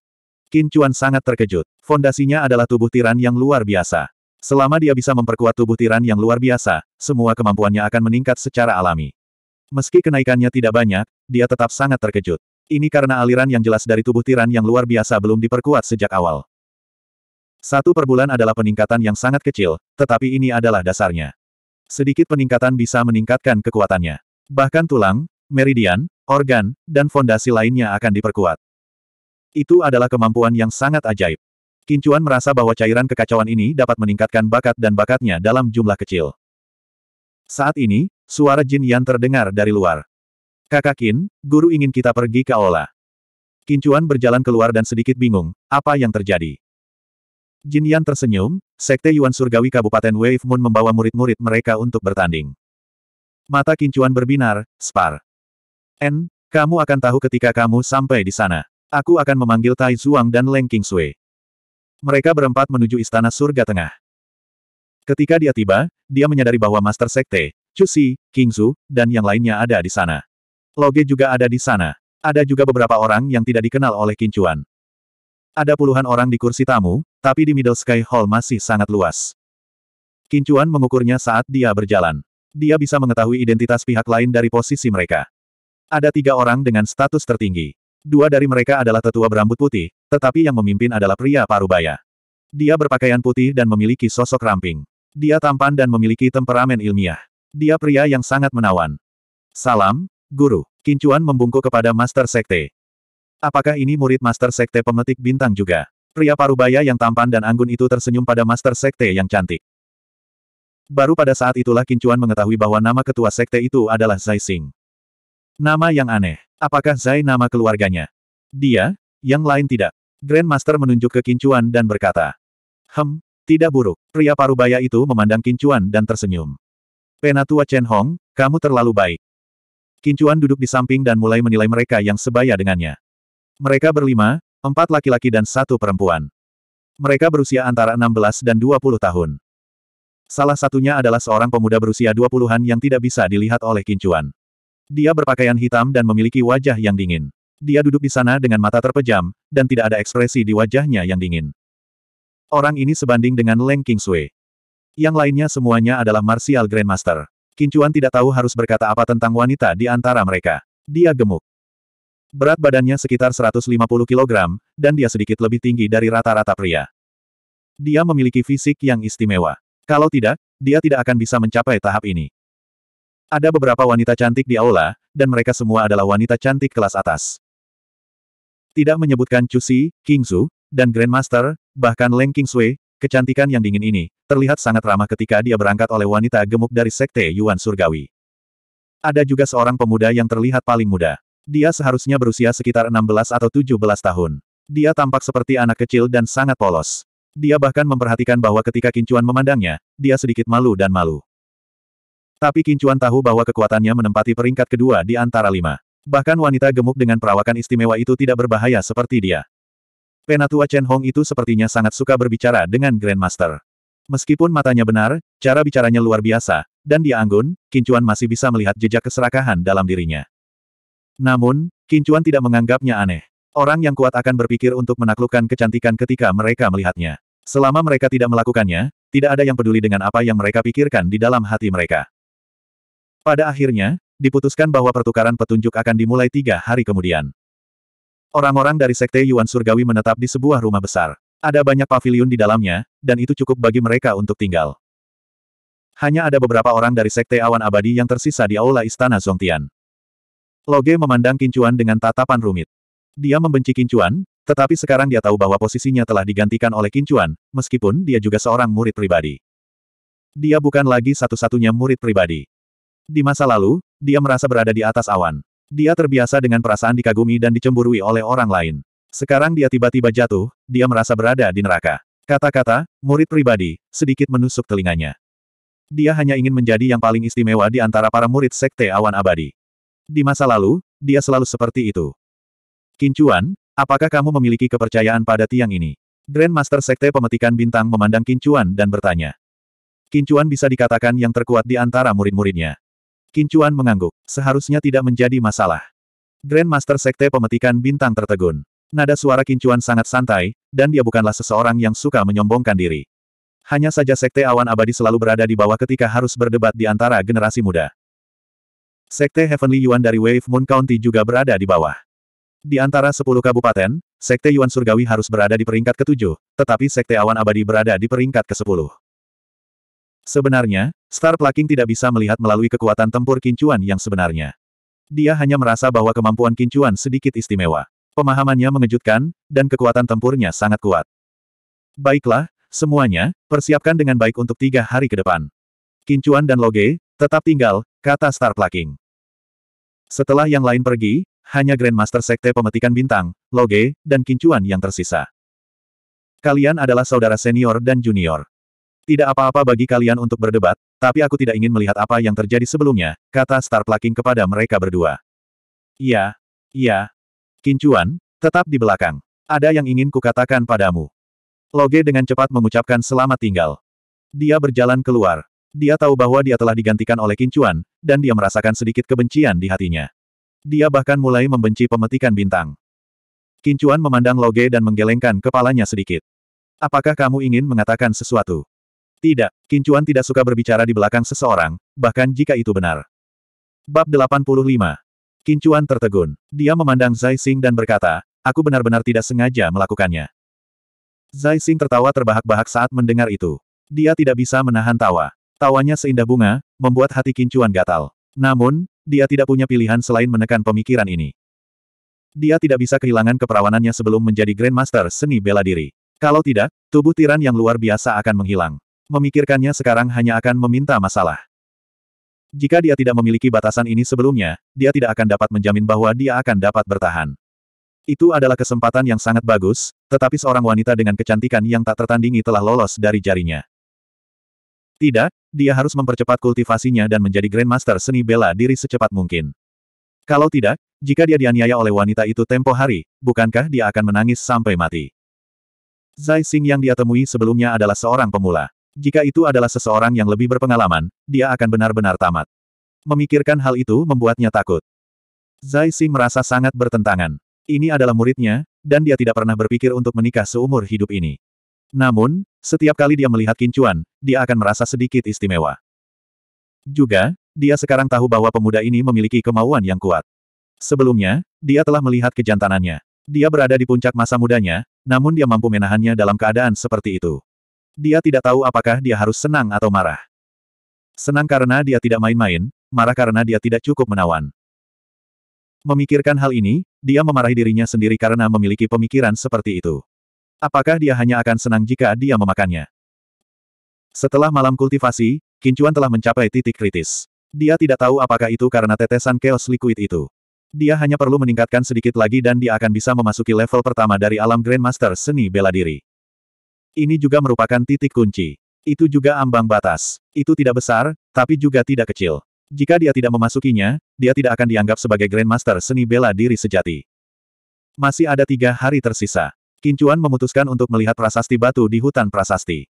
Qin Chuan sangat terkejut. Fondasinya adalah tubuh tiran yang luar biasa. Selama dia bisa memperkuat tubuh tiran yang luar biasa, semua kemampuannya akan meningkat secara alami. Meski kenaikannya tidak banyak, dia tetap sangat terkejut. Ini karena aliran yang jelas dari tubuh tiran yang luar biasa belum diperkuat sejak awal. Satu per bulan adalah peningkatan yang sangat kecil, tetapi ini adalah dasarnya. Sedikit peningkatan bisa meningkatkan kekuatannya. Bahkan tulang, meridian, organ, dan fondasi lainnya akan diperkuat. Itu adalah kemampuan yang sangat ajaib. Kincuan merasa bahwa cairan kekacauan ini dapat meningkatkan bakat dan bakatnya dalam jumlah kecil. Saat ini, Suara Jin Yan terdengar dari luar. Kakak Kin, guru ingin kita pergi ke aula. Kincuan berjalan keluar dan sedikit bingung, apa yang terjadi? Jin Yan tersenyum, Sekte Yuan Surgawi Kabupaten Wave Moon membawa murid-murid mereka untuk bertanding. Mata Kincuan berbinar, Spar. N, kamu akan tahu ketika kamu sampai di sana. Aku akan memanggil Tai Zhuang dan Leng King Sui. Mereka berempat menuju Istana Surga Tengah. Ketika dia tiba, dia menyadari bahwa Master Sekte, Cusi, Kingzu, dan yang lainnya ada di sana. Loge juga ada di sana. Ada juga beberapa orang yang tidak dikenal oleh Kincuan. Ada puluhan orang di kursi tamu, tapi di Middle Sky Hall masih sangat luas. Kincuan mengukurnya saat dia berjalan. Dia bisa mengetahui identitas pihak lain dari posisi mereka. Ada tiga orang dengan status tertinggi. Dua dari mereka adalah tetua berambut putih, tetapi yang memimpin adalah pria parubaya. Dia berpakaian putih dan memiliki sosok ramping. Dia tampan dan memiliki temperamen ilmiah. Dia pria yang sangat menawan. Salam, Guru. Kincuan membungkuk kepada Master Sekte. Apakah ini murid Master Sekte pemetik bintang juga? Pria parubaya yang tampan dan anggun itu tersenyum pada Master Sekte yang cantik. Baru pada saat itulah Kincuan mengetahui bahwa nama ketua Sekte itu adalah Zai Sing. Nama yang aneh. Apakah Zai nama keluarganya? Dia? Yang lain tidak. Grandmaster menunjuk ke Kincuan dan berkata. Hem, tidak buruk. Pria parubaya itu memandang Kincuan dan tersenyum. Penatua Chen Hong, kamu terlalu baik. Kincuan duduk di samping dan mulai menilai mereka yang sebaya dengannya. Mereka berlima, empat laki-laki dan satu perempuan. Mereka berusia antara 16 dan 20 tahun. Salah satunya adalah seorang pemuda berusia 20-an yang tidak bisa dilihat oleh Kincuan. Dia berpakaian hitam dan memiliki wajah yang dingin. Dia duduk di sana dengan mata terpejam, dan tidak ada ekspresi di wajahnya yang dingin. Orang ini sebanding dengan Leng Kingsui. Yang lainnya semuanya adalah Martial Grandmaster. Kincuan tidak tahu harus berkata apa tentang wanita di antara mereka. Dia gemuk. Berat badannya sekitar 150 kg, dan dia sedikit lebih tinggi dari rata-rata pria. Dia memiliki fisik yang istimewa. Kalau tidak, dia tidak akan bisa mencapai tahap ini. Ada beberapa wanita cantik di aula, dan mereka semua adalah wanita cantik kelas atas. Tidak menyebutkan Chu Si, dan Grandmaster, bahkan Leng Kingsui, Kecantikan yang dingin ini, terlihat sangat ramah ketika dia berangkat oleh wanita gemuk dari Sekte Yuan Surgawi. Ada juga seorang pemuda yang terlihat paling muda. Dia seharusnya berusia sekitar 16 atau 17 tahun. Dia tampak seperti anak kecil dan sangat polos. Dia bahkan memperhatikan bahwa ketika Kincuan memandangnya, dia sedikit malu dan malu. Tapi Kincuan tahu bahwa kekuatannya menempati peringkat kedua di antara lima. Bahkan wanita gemuk dengan perawakan istimewa itu tidak berbahaya seperti dia. Penatua Chen Hong itu sepertinya sangat suka berbicara dengan Grandmaster. Meskipun matanya benar, cara bicaranya luar biasa, dan dia anggun, Kincuan masih bisa melihat jejak keserakahan dalam dirinya. Namun, Kincuan tidak menganggapnya aneh. Orang yang kuat akan berpikir untuk menaklukkan kecantikan ketika mereka melihatnya. Selama mereka tidak melakukannya, tidak ada yang peduli dengan apa yang mereka pikirkan di dalam hati mereka. Pada akhirnya, diputuskan bahwa pertukaran petunjuk akan dimulai tiga hari kemudian. Orang-orang dari Sekte Yuan Surgawi menetap di sebuah rumah besar. Ada banyak paviliun di dalamnya, dan itu cukup bagi mereka untuk tinggal. Hanya ada beberapa orang dari Sekte Awan Abadi yang tersisa di aula Istana Zongtian. Loge memandang Kincuan dengan tatapan rumit. Dia membenci Kincuan, tetapi sekarang dia tahu bahwa posisinya telah digantikan oleh Kincuan, meskipun dia juga seorang murid pribadi. Dia bukan lagi satu-satunya murid pribadi. Di masa lalu, dia merasa berada di atas awan. Dia terbiasa dengan perasaan dikagumi dan dicemburui oleh orang lain. Sekarang dia tiba-tiba jatuh, dia merasa berada di neraka. Kata-kata, murid pribadi, sedikit menusuk telinganya. Dia hanya ingin menjadi yang paling istimewa di antara para murid sekte awan abadi. Di masa lalu, dia selalu seperti itu. Kincuan, apakah kamu memiliki kepercayaan pada tiang ini? Grandmaster Sekte Pemetikan Bintang memandang Kincuan dan bertanya. Kincuan bisa dikatakan yang terkuat di antara murid-muridnya. Kincuan mengangguk. Seharusnya tidak menjadi masalah. Grandmaster Sekte Pemetikan Bintang tertegun. Nada suara Kincuan sangat santai, dan dia bukanlah seseorang yang suka menyombongkan diri. Hanya saja Sekte Awan Abadi selalu berada di bawah ketika harus berdebat di antara generasi muda. Sekte Heavenly Yuan dari Wave Moon County juga berada di bawah. Di antara sepuluh kabupaten, Sekte Yuan Surgawi harus berada di peringkat ketujuh, tetapi Sekte Awan Abadi berada di peringkat ke-10. Sebenarnya, Star Plucking tidak bisa melihat melalui kekuatan tempur kincuan yang sebenarnya. Dia hanya merasa bahwa kemampuan kincuan sedikit istimewa. Pemahamannya mengejutkan, dan kekuatan tempurnya sangat kuat. Baiklah, semuanya, persiapkan dengan baik untuk tiga hari ke depan. Kincuan dan Loge, tetap tinggal, kata Star Plucking. Setelah yang lain pergi, hanya Grandmaster Sekte Pemetikan Bintang, Loge, dan Kincuan yang tersisa. Kalian adalah saudara senior dan junior. Tidak apa-apa bagi kalian untuk berdebat, tapi aku tidak ingin melihat apa yang terjadi sebelumnya, kata Star Plucking kepada mereka berdua. Iya, iya. Kincuan, tetap di belakang. Ada yang ingin kukatakan padamu. Loge dengan cepat mengucapkan selamat tinggal. Dia berjalan keluar. Dia tahu bahwa dia telah digantikan oleh Kincuan, dan dia merasakan sedikit kebencian di hatinya. Dia bahkan mulai membenci pemetikan bintang. Kincuan memandang Loge dan menggelengkan kepalanya sedikit. Apakah kamu ingin mengatakan sesuatu? Tidak, Kincuan tidak suka berbicara di belakang seseorang, bahkan jika itu benar. Bab 85 Kincuan tertegun. Dia memandang Zai Xing dan berkata, aku benar-benar tidak sengaja melakukannya. Zai Xing tertawa terbahak-bahak saat mendengar itu. Dia tidak bisa menahan tawa. Tawanya seindah bunga, membuat hati Kincuan gatal. Namun, dia tidak punya pilihan selain menekan pemikiran ini. Dia tidak bisa kehilangan keperawanannya sebelum menjadi Grandmaster seni bela diri. Kalau tidak, tubuh tiran yang luar biasa akan menghilang. Memikirkannya sekarang hanya akan meminta masalah. Jika dia tidak memiliki batasan ini sebelumnya, dia tidak akan dapat menjamin bahwa dia akan dapat bertahan. Itu adalah kesempatan yang sangat bagus, tetapi seorang wanita dengan kecantikan yang tak tertandingi telah lolos dari jarinya. Tidak, dia harus mempercepat kultivasinya dan menjadi Grandmaster seni bela diri secepat mungkin. Kalau tidak, jika dia dianiaya oleh wanita itu tempo hari, bukankah dia akan menangis sampai mati? Zai Xing yang dia temui sebelumnya adalah seorang pemula. Jika itu adalah seseorang yang lebih berpengalaman, dia akan benar-benar tamat. Memikirkan hal itu membuatnya takut. Zai Xing merasa sangat bertentangan. Ini adalah muridnya, dan dia tidak pernah berpikir untuk menikah seumur hidup ini. Namun, setiap kali dia melihat kincuan, dia akan merasa sedikit istimewa. Juga, dia sekarang tahu bahwa pemuda ini memiliki kemauan yang kuat. Sebelumnya, dia telah melihat kejantanannya. Dia berada di puncak masa mudanya, namun dia mampu menahannya dalam keadaan seperti itu. Dia tidak tahu apakah dia harus senang atau marah. Senang karena dia tidak main-main, marah karena dia tidak cukup menawan. Memikirkan hal ini, dia memarahi dirinya sendiri karena memiliki pemikiran seperti itu. Apakah dia hanya akan senang jika dia memakannya? Setelah malam kultivasi, Kincuan telah mencapai titik kritis. Dia tidak tahu apakah itu karena tetesan chaos liquid itu. Dia hanya perlu meningkatkan sedikit lagi dan dia akan bisa memasuki level pertama dari alam Grandmaster seni bela diri. Ini juga merupakan titik kunci. Itu juga ambang batas. Itu tidak besar, tapi juga tidak kecil. Jika dia tidak memasukinya, dia tidak akan dianggap sebagai Grandmaster seni bela diri sejati. Masih ada tiga hari tersisa. Kincuan memutuskan untuk melihat prasasti batu di hutan prasasti.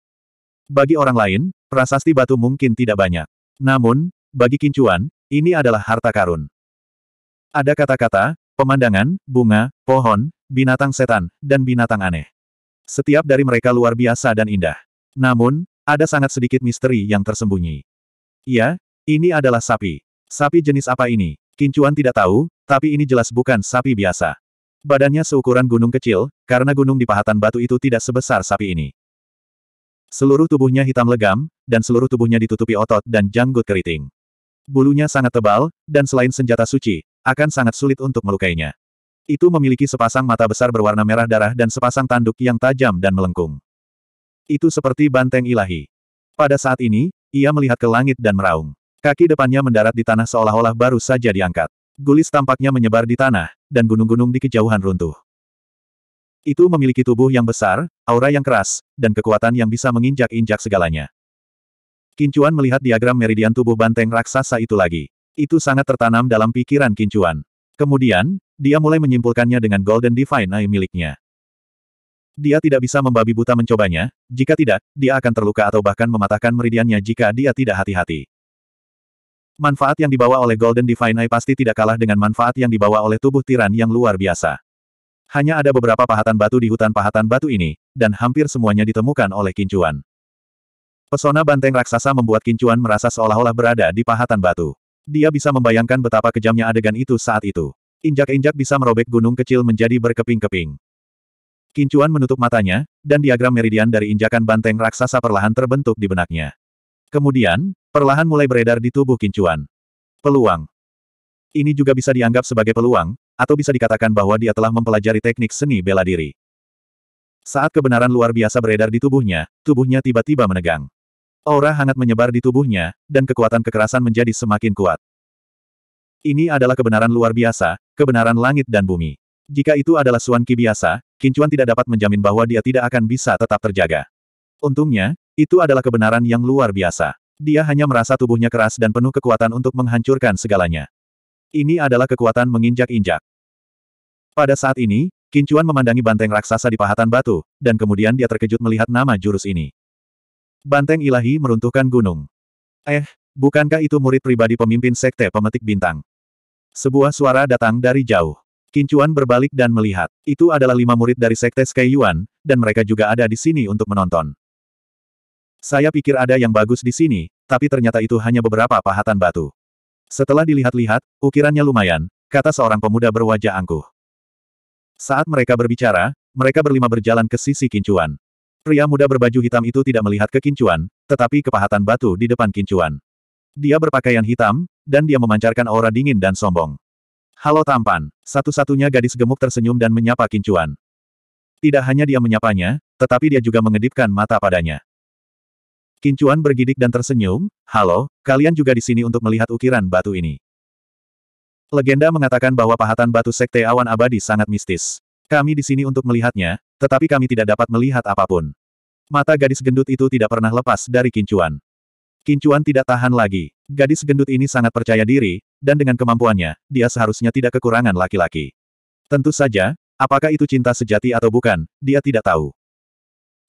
Bagi orang lain, prasasti batu mungkin tidak banyak. Namun, bagi Kincuan, ini adalah harta karun. Ada kata-kata, pemandangan, bunga, pohon, binatang setan, dan binatang aneh. Setiap dari mereka luar biasa dan indah. Namun, ada sangat sedikit misteri yang tersembunyi. Iya, ini adalah sapi. Sapi jenis apa ini? Kincuan tidak tahu, tapi ini jelas bukan sapi biasa. Badannya seukuran gunung kecil, karena gunung di pahatan batu itu tidak sebesar sapi ini. Seluruh tubuhnya hitam legam, dan seluruh tubuhnya ditutupi otot dan janggut keriting. Bulunya sangat tebal, dan selain senjata suci, akan sangat sulit untuk melukainya. Itu memiliki sepasang mata besar berwarna merah darah dan sepasang tanduk yang tajam dan melengkung. Itu seperti banteng ilahi. Pada saat ini, ia melihat ke langit dan meraung. Kaki depannya mendarat di tanah seolah-olah baru saja diangkat. Gulis tampaknya menyebar di tanah, dan gunung-gunung di kejauhan runtuh. Itu memiliki tubuh yang besar, aura yang keras, dan kekuatan yang bisa menginjak-injak segalanya. Kincuan melihat diagram meridian tubuh banteng raksasa itu lagi. Itu sangat tertanam dalam pikiran Kincuan. Kemudian, dia mulai menyimpulkannya dengan Golden Divine Eye miliknya. Dia tidak bisa membabi buta mencobanya, jika tidak, dia akan terluka atau bahkan mematahkan meridiannya jika dia tidak hati-hati. Manfaat yang dibawa oleh Golden Divine Eye pasti tidak kalah dengan manfaat yang dibawa oleh tubuh tiran yang luar biasa. Hanya ada beberapa pahatan batu di hutan pahatan batu ini, dan hampir semuanya ditemukan oleh kincuan. Pesona banteng raksasa membuat kincuan merasa seolah-olah berada di pahatan batu. Dia bisa membayangkan betapa kejamnya adegan itu saat itu. Injak-injak bisa merobek gunung kecil menjadi berkeping-keping. Kincuan menutup matanya, dan diagram meridian dari injakan banteng raksasa perlahan terbentuk di benaknya. Kemudian, perlahan mulai beredar di tubuh Kincuan. Peluang. Ini juga bisa dianggap sebagai peluang, atau bisa dikatakan bahwa dia telah mempelajari teknik seni bela diri. Saat kebenaran luar biasa beredar di tubuhnya, tubuhnya tiba-tiba menegang. Aura hangat menyebar di tubuhnya, dan kekuatan kekerasan menjadi semakin kuat. Ini adalah kebenaran luar biasa, kebenaran langit dan bumi. Jika itu adalah Suan Qi biasa, Kincuan tidak dapat menjamin bahwa dia tidak akan bisa tetap terjaga. Untungnya, itu adalah kebenaran yang luar biasa. Dia hanya merasa tubuhnya keras dan penuh kekuatan untuk menghancurkan segalanya. Ini adalah kekuatan menginjak-injak. Pada saat ini, Kincuan memandangi banteng raksasa di pahatan batu, dan kemudian dia terkejut melihat nama jurus ini. Banteng ilahi meruntuhkan gunung. Eh, bukankah itu murid pribadi pemimpin sekte pemetik bintang? Sebuah suara datang dari jauh. Kincuan berbalik dan melihat. Itu adalah lima murid dari Sekte Sky Yuan, dan mereka juga ada di sini untuk menonton. Saya pikir ada yang bagus di sini, tapi ternyata itu hanya beberapa pahatan batu. Setelah dilihat-lihat, ukirannya lumayan, kata seorang pemuda berwajah angkuh. Saat mereka berbicara, mereka berlima berjalan ke sisi kincuan. Pria muda berbaju hitam itu tidak melihat ke kincuan, tetapi ke pahatan batu di depan kincuan. Dia berpakaian hitam, dan dia memancarkan aura dingin dan sombong. Halo tampan, satu-satunya gadis gemuk tersenyum dan menyapa Kincuan. Tidak hanya dia menyapanya, tetapi dia juga mengedipkan mata padanya. Kincuan bergidik dan tersenyum, halo, kalian juga di sini untuk melihat ukiran batu ini. Legenda mengatakan bahwa pahatan batu sekte awan abadi sangat mistis. Kami di sini untuk melihatnya, tetapi kami tidak dapat melihat apapun. Mata gadis gendut itu tidak pernah lepas dari kincuan. Kincuan tidak tahan lagi. Gadis gendut ini sangat percaya diri, dan dengan kemampuannya, dia seharusnya tidak kekurangan laki-laki. Tentu saja, apakah itu cinta sejati atau bukan, dia tidak tahu.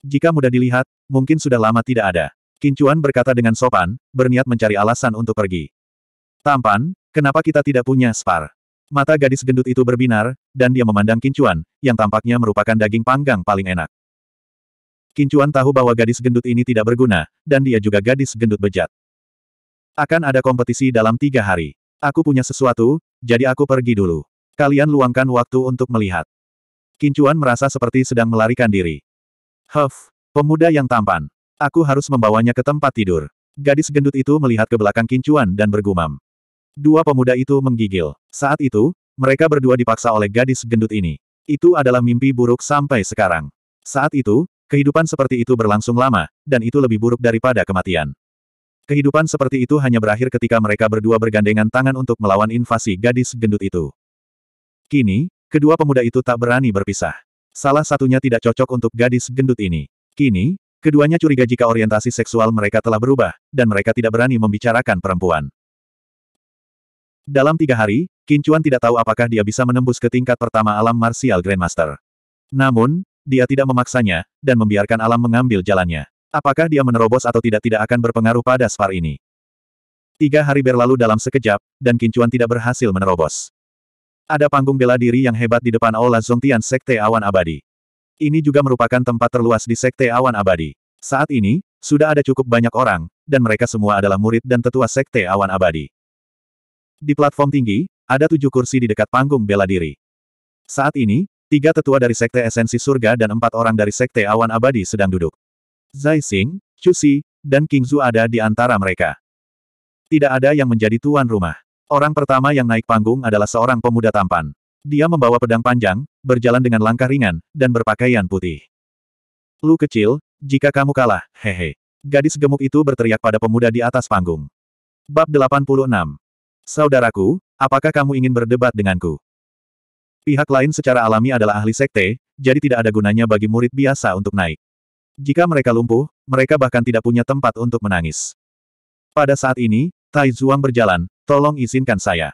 Jika mudah dilihat, mungkin sudah lama tidak ada. Kincuan berkata dengan sopan, berniat mencari alasan untuk pergi. Tampan, kenapa kita tidak punya spar? Mata gadis gendut itu berbinar, dan dia memandang Kincuan, yang tampaknya merupakan daging panggang paling enak. Kincuan tahu bahwa gadis gendut ini tidak berguna, dan dia juga gadis gendut bejat. Akan ada kompetisi dalam tiga hari. Aku punya sesuatu, jadi aku pergi dulu. Kalian luangkan waktu untuk melihat. Kincuan merasa seperti sedang melarikan diri. Huff, pemuda yang tampan. Aku harus membawanya ke tempat tidur. Gadis gendut itu melihat ke belakang Kincuan dan bergumam. Dua pemuda itu menggigil. Saat itu, mereka berdua dipaksa oleh gadis gendut ini. Itu adalah mimpi buruk sampai sekarang. Saat itu, Kehidupan seperti itu berlangsung lama, dan itu lebih buruk daripada kematian. Kehidupan seperti itu hanya berakhir ketika mereka berdua bergandengan tangan untuk melawan invasi gadis gendut itu. Kini, kedua pemuda itu tak berani berpisah. Salah satunya tidak cocok untuk gadis gendut ini. Kini, keduanya curiga jika orientasi seksual mereka telah berubah, dan mereka tidak berani membicarakan perempuan. Dalam tiga hari, Kincuan tidak tahu apakah dia bisa menembus ke tingkat pertama alam martial Grandmaster. Namun, dia tidak memaksanya, dan membiarkan alam mengambil jalannya. Apakah dia menerobos atau tidak tidak akan berpengaruh pada spar ini. Tiga hari berlalu dalam sekejap, dan Kincuan tidak berhasil menerobos. Ada panggung bela diri yang hebat di depan Aula Zongtian Sekte Awan Abadi. Ini juga merupakan tempat terluas di Sekte Awan Abadi. Saat ini, sudah ada cukup banyak orang, dan mereka semua adalah murid dan tetua Sekte Awan Abadi. Di platform tinggi, ada tujuh kursi di dekat panggung bela diri. Saat ini, Tiga tetua dari Sekte Esensi Surga dan empat orang dari Sekte Awan Abadi sedang duduk. Zai Xing, Chu Xi, dan King Zhu ada di antara mereka. Tidak ada yang menjadi tuan rumah. Orang pertama yang naik panggung adalah seorang pemuda tampan. Dia membawa pedang panjang, berjalan dengan langkah ringan, dan berpakaian putih. Lu kecil, jika kamu kalah, hehe. Gadis gemuk itu berteriak pada pemuda di atas panggung. Bab 86. Saudaraku, apakah kamu ingin berdebat denganku? Pihak lain secara alami adalah ahli sekte, jadi tidak ada gunanya bagi murid biasa untuk naik. Jika mereka lumpuh, mereka bahkan tidak punya tempat untuk menangis. Pada saat ini, Tai Zhuang berjalan, tolong izinkan saya.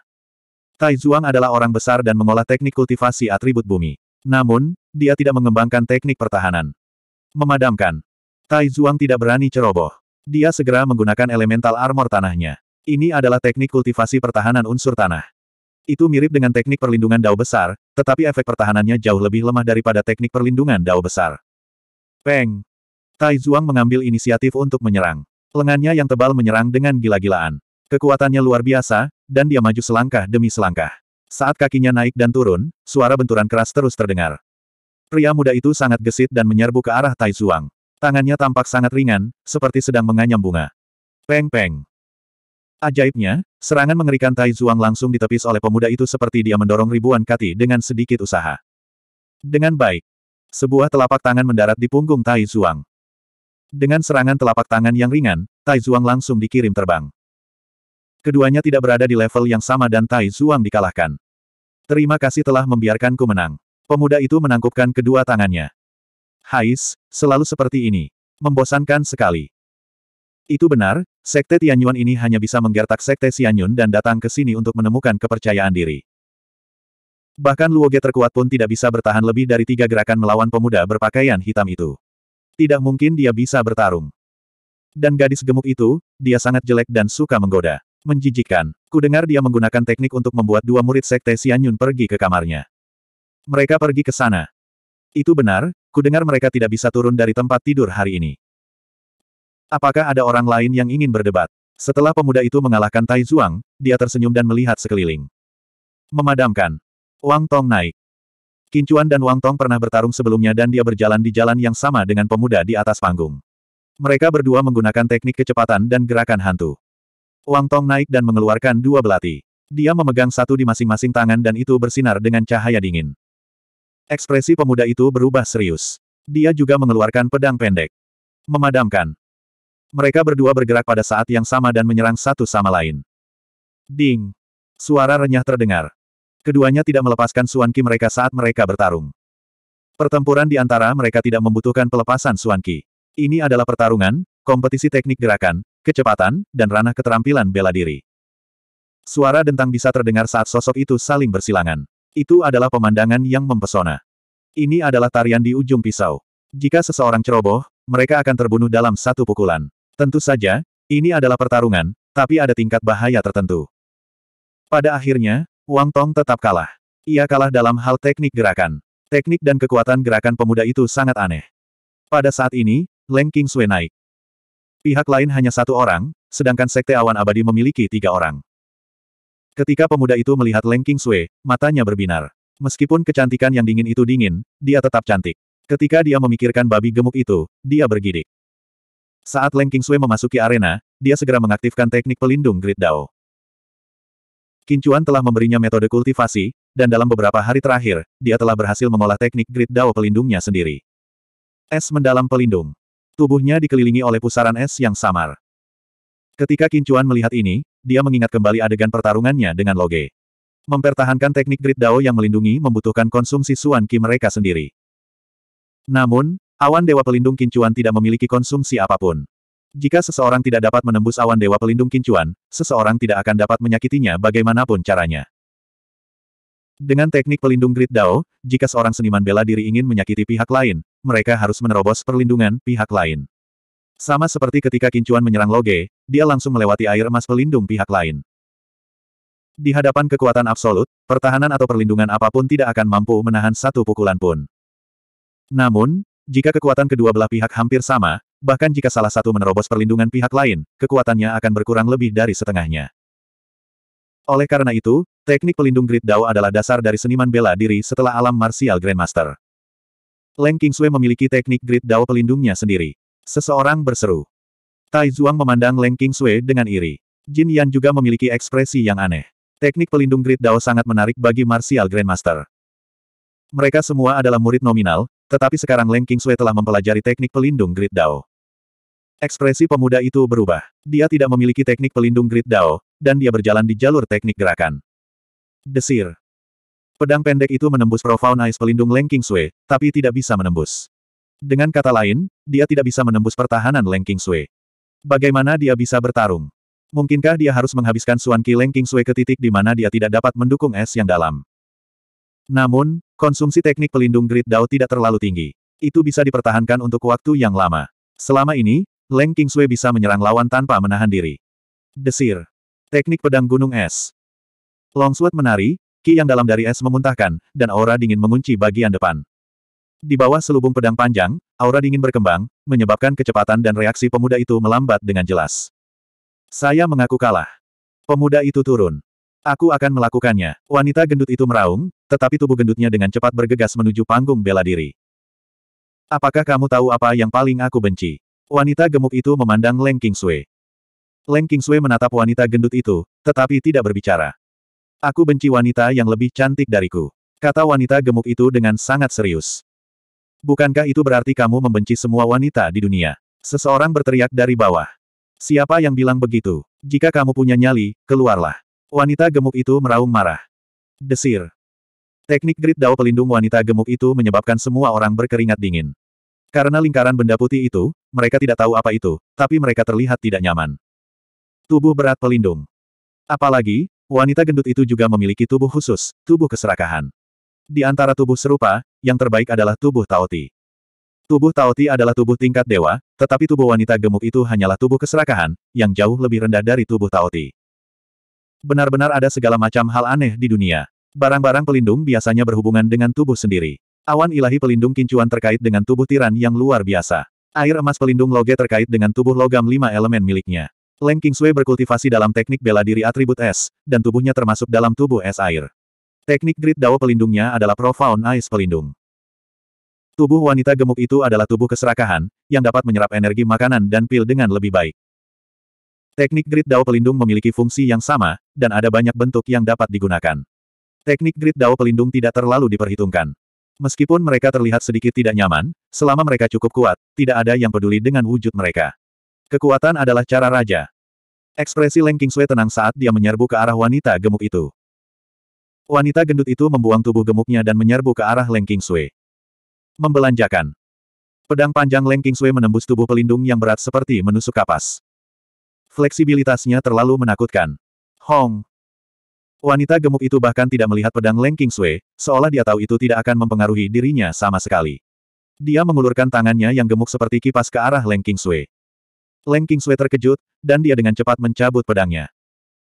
Tai Zhuang adalah orang besar dan mengolah teknik kultivasi atribut bumi. Namun, dia tidak mengembangkan teknik pertahanan. Memadamkan. Tai Zhuang tidak berani ceroboh. Dia segera menggunakan elemental armor tanahnya. Ini adalah teknik kultivasi pertahanan unsur tanah. Itu mirip dengan teknik perlindungan dao besar, tetapi efek pertahanannya jauh lebih lemah daripada teknik perlindungan dao besar. Peng! Tai Zhuang mengambil inisiatif untuk menyerang. Lengannya yang tebal menyerang dengan gila-gilaan. Kekuatannya luar biasa, dan dia maju selangkah demi selangkah. Saat kakinya naik dan turun, suara benturan keras terus terdengar. Pria muda itu sangat gesit dan menyerbu ke arah Tai Zhuang. Tangannya tampak sangat ringan, seperti sedang menganyam bunga. Peng-peng. Ajaibnya, serangan mengerikan Tai Zhuang langsung ditepis oleh pemuda itu seperti dia mendorong ribuan kati dengan sedikit usaha. Dengan baik, sebuah telapak tangan mendarat di punggung Tai Zhuang. Dengan serangan telapak tangan yang ringan, Tai Zhuang langsung dikirim terbang. Keduanya tidak berada di level yang sama dan Tai Zhuang dikalahkan. Terima kasih telah membiarkanku menang. Pemuda itu menangkupkan kedua tangannya. Hais, selalu seperti ini. Membosankan sekali. Itu benar, Sekte Tianyuan ini hanya bisa menggertak Sekte Xianyun dan datang ke sini untuk menemukan kepercayaan diri. Bahkan Luoge terkuat pun tidak bisa bertahan lebih dari tiga gerakan melawan pemuda berpakaian hitam itu. Tidak mungkin dia bisa bertarung. Dan gadis gemuk itu, dia sangat jelek dan suka menggoda. Menjijikan. Kudengar dia menggunakan teknik untuk membuat dua murid Sekte Xianyun pergi ke kamarnya. Mereka pergi ke sana. Itu benar, kudengar mereka tidak bisa turun dari tempat tidur hari ini. Apakah ada orang lain yang ingin berdebat? Setelah pemuda itu mengalahkan Tai Zhuang, dia tersenyum dan melihat sekeliling. Memadamkan. Wang Tong naik. Kincuan dan Wang Tong pernah bertarung sebelumnya dan dia berjalan di jalan yang sama dengan pemuda di atas panggung. Mereka berdua menggunakan teknik kecepatan dan gerakan hantu. Wang Tong naik dan mengeluarkan dua belati. Dia memegang satu di masing-masing tangan dan itu bersinar dengan cahaya dingin. Ekspresi pemuda itu berubah serius. Dia juga mengeluarkan pedang pendek. Memadamkan. Mereka berdua bergerak pada saat yang sama dan menyerang satu sama lain. Ding! Suara renyah terdengar. Keduanya tidak melepaskan Suanki mereka saat mereka bertarung. Pertempuran di antara mereka tidak membutuhkan pelepasan Suanki. Ini adalah pertarungan, kompetisi teknik gerakan, kecepatan, dan ranah keterampilan bela diri. Suara dentang bisa terdengar saat sosok itu saling bersilangan. Itu adalah pemandangan yang mempesona. Ini adalah tarian di ujung pisau. Jika seseorang ceroboh, mereka akan terbunuh dalam satu pukulan. Tentu saja, ini adalah pertarungan, tapi ada tingkat bahaya tertentu. Pada akhirnya, Wang Tong tetap kalah. Ia kalah dalam hal teknik gerakan. Teknik dan kekuatan gerakan pemuda itu sangat aneh. Pada saat ini, Leng King Sui naik. Pihak lain hanya satu orang, sedangkan Sekte Awan Abadi memiliki tiga orang. Ketika pemuda itu melihat Leng King Sui, matanya berbinar. Meskipun kecantikan yang dingin itu dingin, dia tetap cantik. Ketika dia memikirkan babi gemuk itu, dia bergidik. Saat Leng Sui memasuki arena, dia segera mengaktifkan teknik pelindung Grid Dao. Kincuan telah memberinya metode kultivasi, dan dalam beberapa hari terakhir, dia telah berhasil mengolah teknik Grid Dao pelindungnya sendiri. Es mendalam pelindung. Tubuhnya dikelilingi oleh pusaran es yang samar. Ketika Kincuan melihat ini, dia mengingat kembali adegan pertarungannya dengan Loge. Mempertahankan teknik Grid Dao yang melindungi membutuhkan konsumsi Suan Qi mereka sendiri. Namun, Awan Dewa Pelindung Kincuan tidak memiliki konsumsi apapun. Jika seseorang tidak dapat menembus awan Dewa Pelindung Kincuan, seseorang tidak akan dapat menyakitinya bagaimanapun caranya. Dengan teknik pelindung Grid Dao, jika seorang seniman bela diri ingin menyakiti pihak lain, mereka harus menerobos perlindungan pihak lain. Sama seperti ketika Kincuan menyerang Loge, dia langsung melewati air emas pelindung pihak lain. Di hadapan kekuatan absolut, pertahanan atau perlindungan apapun tidak akan mampu menahan satu pukulan pun. Namun, jika kekuatan kedua belah pihak hampir sama, bahkan jika salah satu menerobos perlindungan pihak lain, kekuatannya akan berkurang lebih dari setengahnya. Oleh karena itu, teknik pelindung grid Dao adalah dasar dari seniman bela diri setelah alam martial Grandmaster. Leng Kingsui memiliki teknik grid Dao pelindungnya sendiri. Seseorang berseru. Tai Zhuang memandang Leng Kingsui dengan iri. Jin Yan juga memiliki ekspresi yang aneh. Teknik pelindung grid Dao sangat menarik bagi martial Grandmaster. Mereka semua adalah murid nominal, tetapi sekarang Leng Qingsui telah mempelajari teknik pelindung Grid Dao. Ekspresi pemuda itu berubah. Dia tidak memiliki teknik pelindung Grid Dao, dan dia berjalan di jalur teknik gerakan. Desir. Pedang pendek itu menembus Profound Ice pelindung Leng Qingsui, tapi tidak bisa menembus. Dengan kata lain, dia tidak bisa menembus pertahanan Leng Qingsui. Bagaimana dia bisa bertarung? Mungkinkah dia harus menghabiskan Suan Qi Leng Qingsui ke titik di mana dia tidak dapat mendukung es yang dalam? Namun, Konsumsi teknik pelindung grid Dao tidak terlalu tinggi. Itu bisa dipertahankan untuk waktu yang lama. Selama ini, Leng Kingsui bisa menyerang lawan tanpa menahan diri. Desir. Teknik pedang gunung es. Longsword menari, ki yang dalam dari es memuntahkan, dan aura dingin mengunci bagian depan. Di bawah selubung pedang panjang, aura dingin berkembang, menyebabkan kecepatan dan reaksi pemuda itu melambat dengan jelas. Saya mengaku kalah. Pemuda itu turun. Aku akan melakukannya. Wanita gendut itu meraung, tetapi tubuh gendutnya dengan cepat bergegas menuju panggung bela diri. Apakah kamu tahu apa yang paling aku benci? Wanita gemuk itu memandang Leng Sui. Leng Sui menatap wanita gendut itu, tetapi tidak berbicara. Aku benci wanita yang lebih cantik dariku. Kata wanita gemuk itu dengan sangat serius. Bukankah itu berarti kamu membenci semua wanita di dunia? Seseorang berteriak dari bawah. Siapa yang bilang begitu? Jika kamu punya nyali, keluarlah. Wanita gemuk itu meraung marah. Desir, Teknik Grid Dao pelindung wanita gemuk itu menyebabkan semua orang berkeringat dingin. Karena lingkaran benda putih itu, mereka tidak tahu apa itu, tapi mereka terlihat tidak nyaman. Tubuh berat pelindung. Apalagi, wanita gendut itu juga memiliki tubuh khusus, tubuh keserakahan. Di antara tubuh serupa, yang terbaik adalah tubuh Taoti. Tubuh Taoti adalah tubuh tingkat dewa, tetapi tubuh wanita gemuk itu hanyalah tubuh keserakahan, yang jauh lebih rendah dari tubuh Taoti. Benar-benar ada segala macam hal aneh di dunia. Barang-barang pelindung biasanya berhubungan dengan tubuh sendiri. Awan ilahi pelindung kincuan terkait dengan tubuh tiran yang luar biasa. Air emas pelindung loge terkait dengan tubuh logam lima elemen miliknya. Leng Kingsway berkultivasi dalam teknik bela diri atribut es, dan tubuhnya termasuk dalam tubuh es air. Teknik grid Dao pelindungnya adalah Profound Ice pelindung. Tubuh wanita gemuk itu adalah tubuh keserakahan, yang dapat menyerap energi makanan dan pil dengan lebih baik. Teknik grid Dao pelindung memiliki fungsi yang sama, dan ada banyak bentuk yang dapat digunakan. Teknik grid Dao pelindung tidak terlalu diperhitungkan. Meskipun mereka terlihat sedikit tidak nyaman, selama mereka cukup kuat, tidak ada yang peduli dengan wujud mereka. Kekuatan adalah cara raja. Ekspresi Leng Kingsui tenang saat dia menyerbu ke arah wanita gemuk itu. Wanita gendut itu membuang tubuh gemuknya dan menyerbu ke arah Leng Kingsui. Membelanjakan. Pedang panjang Leng Kingsui menembus tubuh pelindung yang berat seperti menusuk kapas. Fleksibilitasnya terlalu menakutkan. Hong! Wanita gemuk itu bahkan tidak melihat pedang Leng King Sui, seolah dia tahu itu tidak akan mempengaruhi dirinya sama sekali. Dia mengulurkan tangannya yang gemuk seperti kipas ke arah Leng King Sui. Leng King Sui terkejut, dan dia dengan cepat mencabut pedangnya.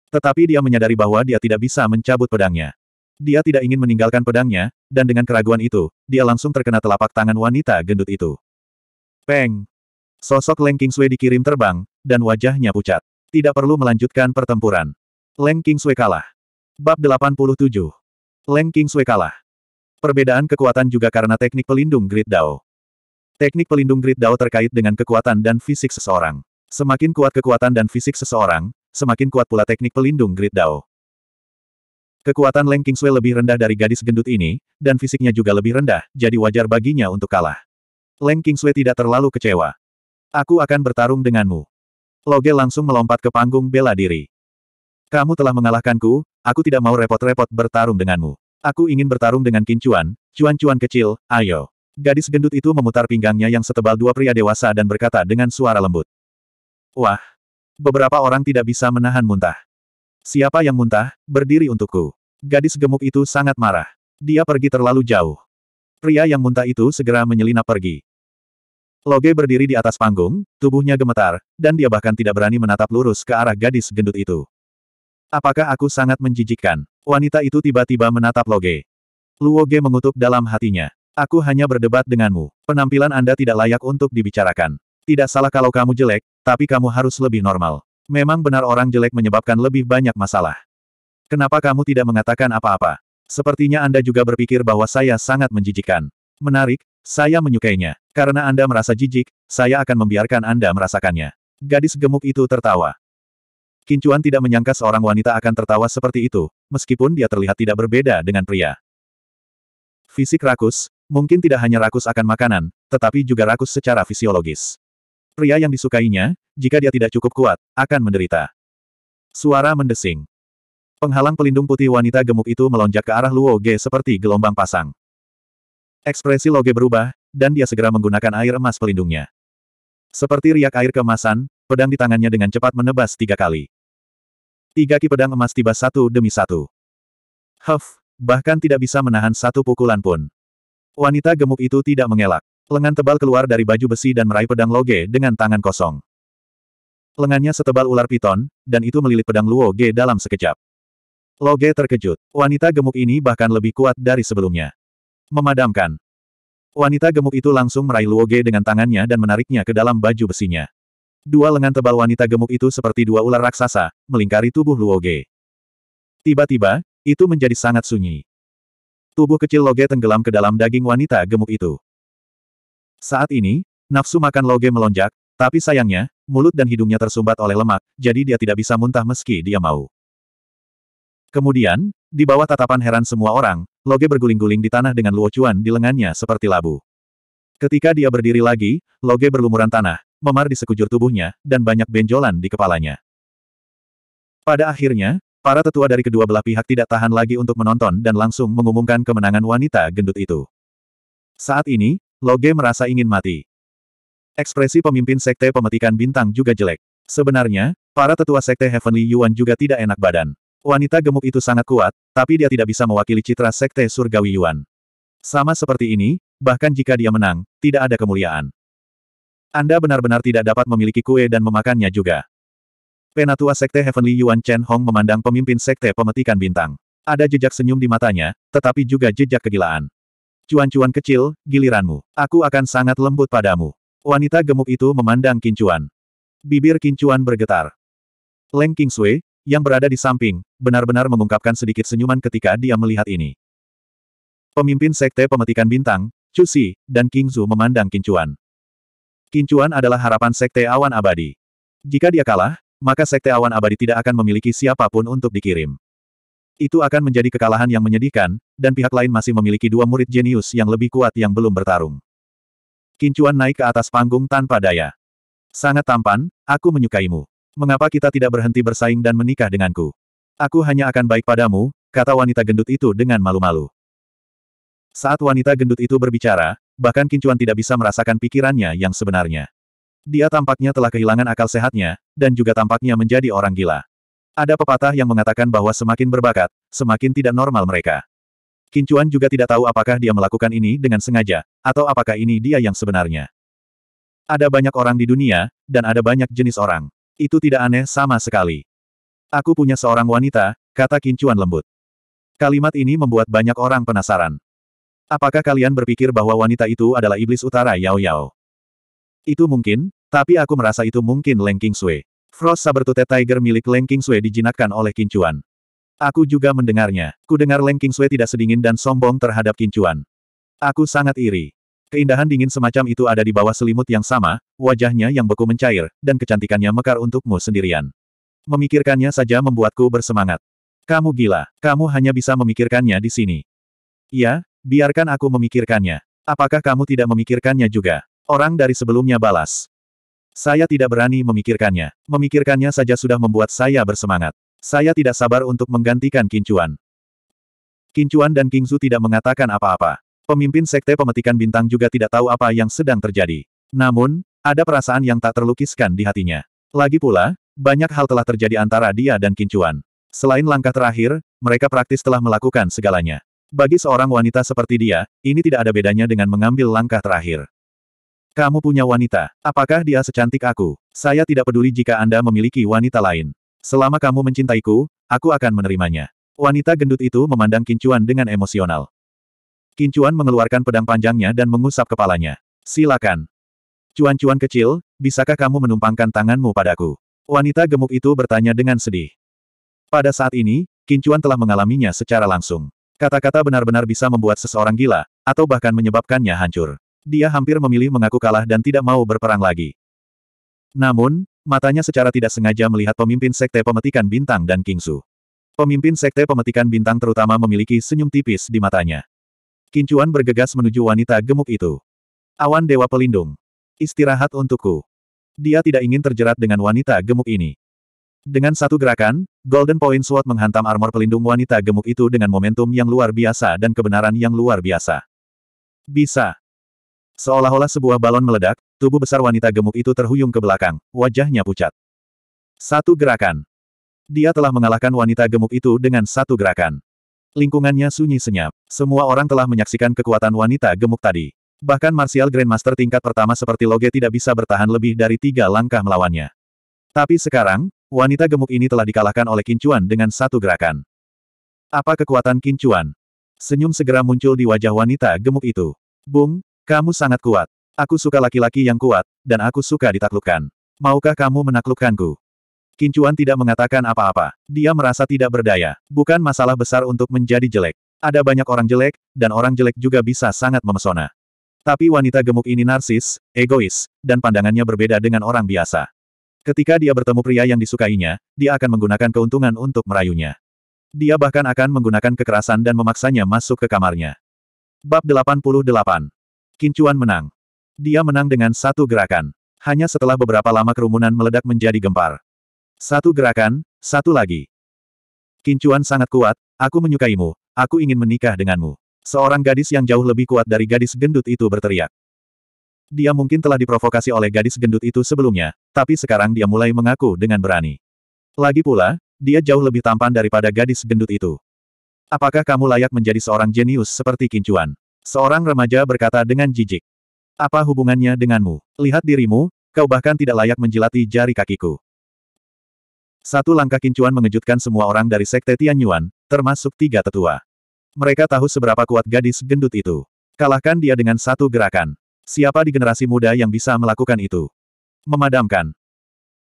Tetapi dia menyadari bahwa dia tidak bisa mencabut pedangnya. Dia tidak ingin meninggalkan pedangnya, dan dengan keraguan itu, dia langsung terkena telapak tangan wanita gendut itu. Peng! Sosok Leng King Sui dikirim terbang, dan wajahnya pucat. Tidak perlu melanjutkan pertempuran. Leng King Sui kalah. Bab 87. Leng King Sui kalah. Perbedaan kekuatan juga karena teknik pelindung Grid Dao. Teknik pelindung Grid Dao terkait dengan kekuatan dan fisik seseorang. Semakin kuat kekuatan dan fisik seseorang, semakin kuat pula teknik pelindung Grid Dao. Kekuatan Leng King Sui lebih rendah dari gadis gendut ini, dan fisiknya juga lebih rendah, jadi wajar baginya untuk kalah. Leng King Sui tidak terlalu kecewa. Aku akan bertarung denganmu. Loge langsung melompat ke panggung bela diri. Kamu telah mengalahkanku, aku tidak mau repot-repot bertarung denganmu. Aku ingin bertarung dengan kincuan, cuan-cuan kecil, ayo. Gadis gendut itu memutar pinggangnya yang setebal dua pria dewasa dan berkata dengan suara lembut. Wah! Beberapa orang tidak bisa menahan muntah. Siapa yang muntah, berdiri untukku. Gadis gemuk itu sangat marah. Dia pergi terlalu jauh. Pria yang muntah itu segera menyelinap pergi. Loge berdiri di atas panggung, tubuhnya gemetar, dan dia bahkan tidak berani menatap lurus ke arah gadis gendut itu. Apakah aku sangat menjijikkan? Wanita itu tiba-tiba menatap Loge. Luoge mengutuk dalam hatinya. Aku hanya berdebat denganmu. Penampilan Anda tidak layak untuk dibicarakan. Tidak salah kalau kamu jelek, tapi kamu harus lebih normal. Memang benar orang jelek menyebabkan lebih banyak masalah. Kenapa kamu tidak mengatakan apa-apa? Sepertinya Anda juga berpikir bahwa saya sangat menjijikkan. Menarik, saya menyukainya. Karena Anda merasa jijik, saya akan membiarkan Anda merasakannya. Gadis gemuk itu tertawa. Kincuan tidak menyangka seorang wanita akan tertawa seperti itu, meskipun dia terlihat tidak berbeda dengan pria. Fisik rakus, mungkin tidak hanya rakus akan makanan, tetapi juga rakus secara fisiologis. Pria yang disukainya, jika dia tidak cukup kuat, akan menderita. Suara mendesing. Penghalang pelindung putih wanita gemuk itu melonjak ke arah Luo Ge seperti gelombang pasang. Ekspresi Luo Ge berubah, dan dia segera menggunakan air emas pelindungnya. Seperti riak air kemasan, pedang di tangannya dengan cepat menebas tiga kali. Tiga ki pedang emas tiba satu demi satu. Huff, bahkan tidak bisa menahan satu pukulan pun. Wanita gemuk itu tidak mengelak. Lengan tebal keluar dari baju besi dan meraih pedang Loge dengan tangan kosong. Lengannya setebal ular piton, dan itu melilit pedang Luo Ge dalam sekejap. Loge terkejut. Wanita gemuk ini bahkan lebih kuat dari sebelumnya. Memadamkan. Wanita gemuk itu langsung meraih Luo Ge dengan tangannya dan menariknya ke dalam baju besinya. Dua lengan tebal wanita gemuk itu seperti dua ular raksasa, melingkari tubuh Luoge. Tiba-tiba, itu menjadi sangat sunyi. Tubuh kecil Loge tenggelam ke dalam daging wanita gemuk itu. Saat ini, nafsu makan Loge melonjak, tapi sayangnya, mulut dan hidungnya tersumbat oleh lemak, jadi dia tidak bisa muntah meski dia mau. Kemudian, di bawah tatapan heran semua orang, Loge berguling-guling di tanah dengan luocuan di lengannya seperti labu. Ketika dia berdiri lagi, Loge berlumuran tanah, memar di sekujur tubuhnya, dan banyak benjolan di kepalanya. Pada akhirnya, para tetua dari kedua belah pihak tidak tahan lagi untuk menonton dan langsung mengumumkan kemenangan wanita gendut itu. Saat ini, Loge merasa ingin mati. Ekspresi pemimpin sekte pemetikan bintang juga jelek. Sebenarnya, para tetua sekte Heavenly Yuan juga tidak enak badan. Wanita gemuk itu sangat kuat, tapi dia tidak bisa mewakili citra sekte surgawi Yuan. Sama seperti ini, bahkan jika dia menang, tidak ada kemuliaan. Anda benar-benar tidak dapat memiliki kue dan memakannya juga. Penatua Sekte Heavenly Yuan Chen Hong memandang pemimpin Sekte Pemetikan Bintang. Ada jejak senyum di matanya, tetapi juga jejak kegilaan. Cuan-cuan kecil, giliranmu. Aku akan sangat lembut padamu. Wanita gemuk itu memandang Kincuan. Bibir Kincuan bergetar. Leng Kingsui, yang berada di samping, benar-benar mengungkapkan sedikit senyuman ketika dia melihat ini. Pemimpin Sekte Pemetikan Bintang, Si, dan King Zhu memandang Kincuan. Kincuan adalah harapan Sekte Awan Abadi. Jika dia kalah, maka Sekte Awan Abadi tidak akan memiliki siapapun untuk dikirim. Itu akan menjadi kekalahan yang menyedihkan, dan pihak lain masih memiliki dua murid jenius yang lebih kuat yang belum bertarung. Kincuan naik ke atas panggung tanpa daya. Sangat tampan, aku menyukaimu. Mengapa kita tidak berhenti bersaing dan menikah denganku? Aku hanya akan baik padamu, kata wanita gendut itu dengan malu-malu. Saat wanita gendut itu berbicara, bahkan Kincuan tidak bisa merasakan pikirannya yang sebenarnya. Dia tampaknya telah kehilangan akal sehatnya, dan juga tampaknya menjadi orang gila. Ada pepatah yang mengatakan bahwa semakin berbakat, semakin tidak normal mereka. Kincuan juga tidak tahu apakah dia melakukan ini dengan sengaja, atau apakah ini dia yang sebenarnya. Ada banyak orang di dunia, dan ada banyak jenis orang. Itu tidak aneh sama sekali. Aku punya seorang wanita, kata Kincuan lembut. Kalimat ini membuat banyak orang penasaran. Apakah kalian berpikir bahwa wanita itu adalah iblis utara Yao Yao? Itu mungkin, tapi aku merasa itu mungkin Leng King Sui. Frost Sabertooth Tiger milik Leng King Sui dijinakkan oleh Kincuan. Aku juga mendengarnya. Kudengar dengar Leng King Sui tidak sedingin dan sombong terhadap Kincuan. Aku sangat iri. Keindahan dingin semacam itu ada di bawah selimut yang sama, wajahnya yang beku mencair, dan kecantikannya mekar untukmu sendirian. Memikirkannya saja membuatku bersemangat. Kamu gila, kamu hanya bisa memikirkannya di sini. Iya, Biarkan aku memikirkannya. Apakah kamu tidak memikirkannya juga? Orang dari sebelumnya balas. Saya tidak berani memikirkannya. Memikirkannya saja sudah membuat saya bersemangat. Saya tidak sabar untuk menggantikan Kincuan. Kincuan dan Kingzu tidak mengatakan apa-apa. Pemimpin sekte pemetikan bintang juga tidak tahu apa yang sedang terjadi. Namun, ada perasaan yang tak terlukiskan di hatinya. Lagi pula, banyak hal telah terjadi antara dia dan Kincuan. Selain langkah terakhir, mereka praktis telah melakukan segalanya. Bagi seorang wanita seperti dia, ini tidak ada bedanya dengan mengambil langkah terakhir. Kamu punya wanita. Apakah dia secantik aku? Saya tidak peduli jika Anda memiliki wanita lain. Selama kamu mencintaiku, aku akan menerimanya. Wanita gendut itu memandang Kincuan dengan emosional. Kincuan mengeluarkan pedang panjangnya dan mengusap kepalanya. Silakan. Cuan-cuan kecil, bisakah kamu menumpangkan tanganmu padaku? Wanita gemuk itu bertanya dengan sedih. Pada saat ini, Kincuan telah mengalaminya secara langsung. Kata-kata benar-benar bisa membuat seseorang gila, atau bahkan menyebabkannya hancur. Dia hampir memilih mengaku kalah dan tidak mau berperang lagi. Namun, matanya secara tidak sengaja melihat pemimpin sekte pemetikan bintang dan Kingsu. Pemimpin sekte pemetikan bintang terutama memiliki senyum tipis di matanya. Kincuan bergegas menuju wanita gemuk itu. Awan Dewa Pelindung. Istirahat untukku. Dia tidak ingin terjerat dengan wanita gemuk ini. Dengan satu gerakan, Golden Point Sword menghantam armor pelindung wanita gemuk itu dengan momentum yang luar biasa dan kebenaran yang luar biasa. Bisa. Seolah-olah sebuah balon meledak, tubuh besar wanita gemuk itu terhuyung ke belakang, wajahnya pucat. Satu gerakan. Dia telah mengalahkan wanita gemuk itu dengan satu gerakan. Lingkungannya sunyi senyap. Semua orang telah menyaksikan kekuatan wanita gemuk tadi. Bahkan Martial Grandmaster tingkat pertama seperti Loge tidak bisa bertahan lebih dari tiga langkah melawannya. Tapi sekarang, wanita gemuk ini telah dikalahkan oleh Kincuan dengan satu gerakan. Apa kekuatan Kincuan? Senyum segera muncul di wajah wanita gemuk itu. Bung, kamu sangat kuat. Aku suka laki-laki yang kuat, dan aku suka ditaklukkan. Maukah kamu menaklukkanku? Kincuan tidak mengatakan apa-apa. Dia merasa tidak berdaya. Bukan masalah besar untuk menjadi jelek. Ada banyak orang jelek, dan orang jelek juga bisa sangat memesona. Tapi wanita gemuk ini narsis, egois, dan pandangannya berbeda dengan orang biasa. Ketika dia bertemu pria yang disukainya, dia akan menggunakan keuntungan untuk merayunya. Dia bahkan akan menggunakan kekerasan dan memaksanya masuk ke kamarnya. Bab 88. Kincuan menang. Dia menang dengan satu gerakan. Hanya setelah beberapa lama kerumunan meledak menjadi gempar. Satu gerakan, satu lagi. Kincuan sangat kuat, aku menyukaimu, aku ingin menikah denganmu. Seorang gadis yang jauh lebih kuat dari gadis gendut itu berteriak. Dia mungkin telah diprovokasi oleh gadis gendut itu sebelumnya, tapi sekarang dia mulai mengaku dengan berani. Lagi pula, dia jauh lebih tampan daripada gadis gendut itu. Apakah kamu layak menjadi seorang jenius seperti Kincuan? Seorang remaja berkata dengan jijik. Apa hubungannya denganmu? Lihat dirimu, kau bahkan tidak layak menjilati jari kakiku. Satu langkah Kincuan mengejutkan semua orang dari Sekte Tianyuan, termasuk tiga tetua. Mereka tahu seberapa kuat gadis gendut itu. Kalahkan dia dengan satu gerakan. Siapa di generasi muda yang bisa melakukan itu? Memadamkan.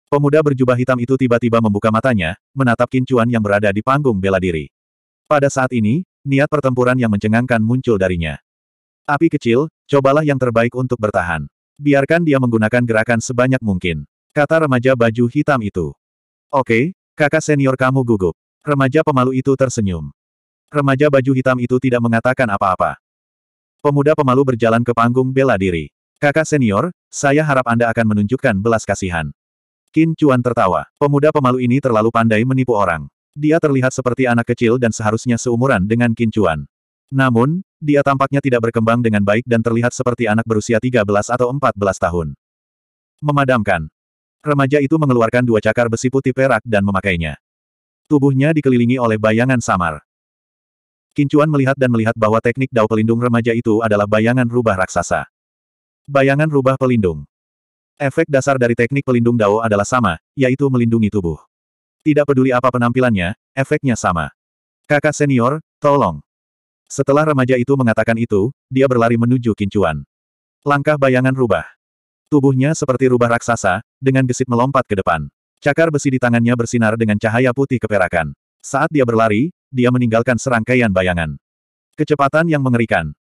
Pemuda berjubah hitam itu tiba-tiba membuka matanya, menatap kincuan yang berada di panggung bela diri. Pada saat ini, niat pertempuran yang mencengangkan muncul darinya. Api kecil, cobalah yang terbaik untuk bertahan. Biarkan dia menggunakan gerakan sebanyak mungkin. Kata remaja baju hitam itu. Oke, kakak senior kamu gugup. Remaja pemalu itu tersenyum. Remaja baju hitam itu tidak mengatakan apa-apa. Pemuda pemalu berjalan ke panggung bela diri. Kakak senior, saya harap Anda akan menunjukkan belas kasihan. Qin Chuan tertawa. Pemuda pemalu ini terlalu pandai menipu orang. Dia terlihat seperti anak kecil dan seharusnya seumuran dengan Qin Chuan. Namun, dia tampaknya tidak berkembang dengan baik dan terlihat seperti anak berusia 13 atau 14 tahun. Memadamkan. Remaja itu mengeluarkan dua cakar besi putih perak dan memakainya. Tubuhnya dikelilingi oleh bayangan samar. Kincuan melihat dan melihat bahwa teknik dao pelindung remaja itu adalah bayangan rubah raksasa. Bayangan rubah pelindung. Efek dasar dari teknik pelindung dao adalah sama, yaitu melindungi tubuh. Tidak peduli apa penampilannya, efeknya sama. Kakak senior, tolong. Setelah remaja itu mengatakan itu, dia berlari menuju kincuan. Langkah bayangan rubah. Tubuhnya seperti rubah raksasa, dengan gesit melompat ke depan. Cakar besi di tangannya bersinar dengan cahaya putih keperakan. Saat dia berlari, dia meninggalkan serangkaian bayangan. Kecepatan yang mengerikan.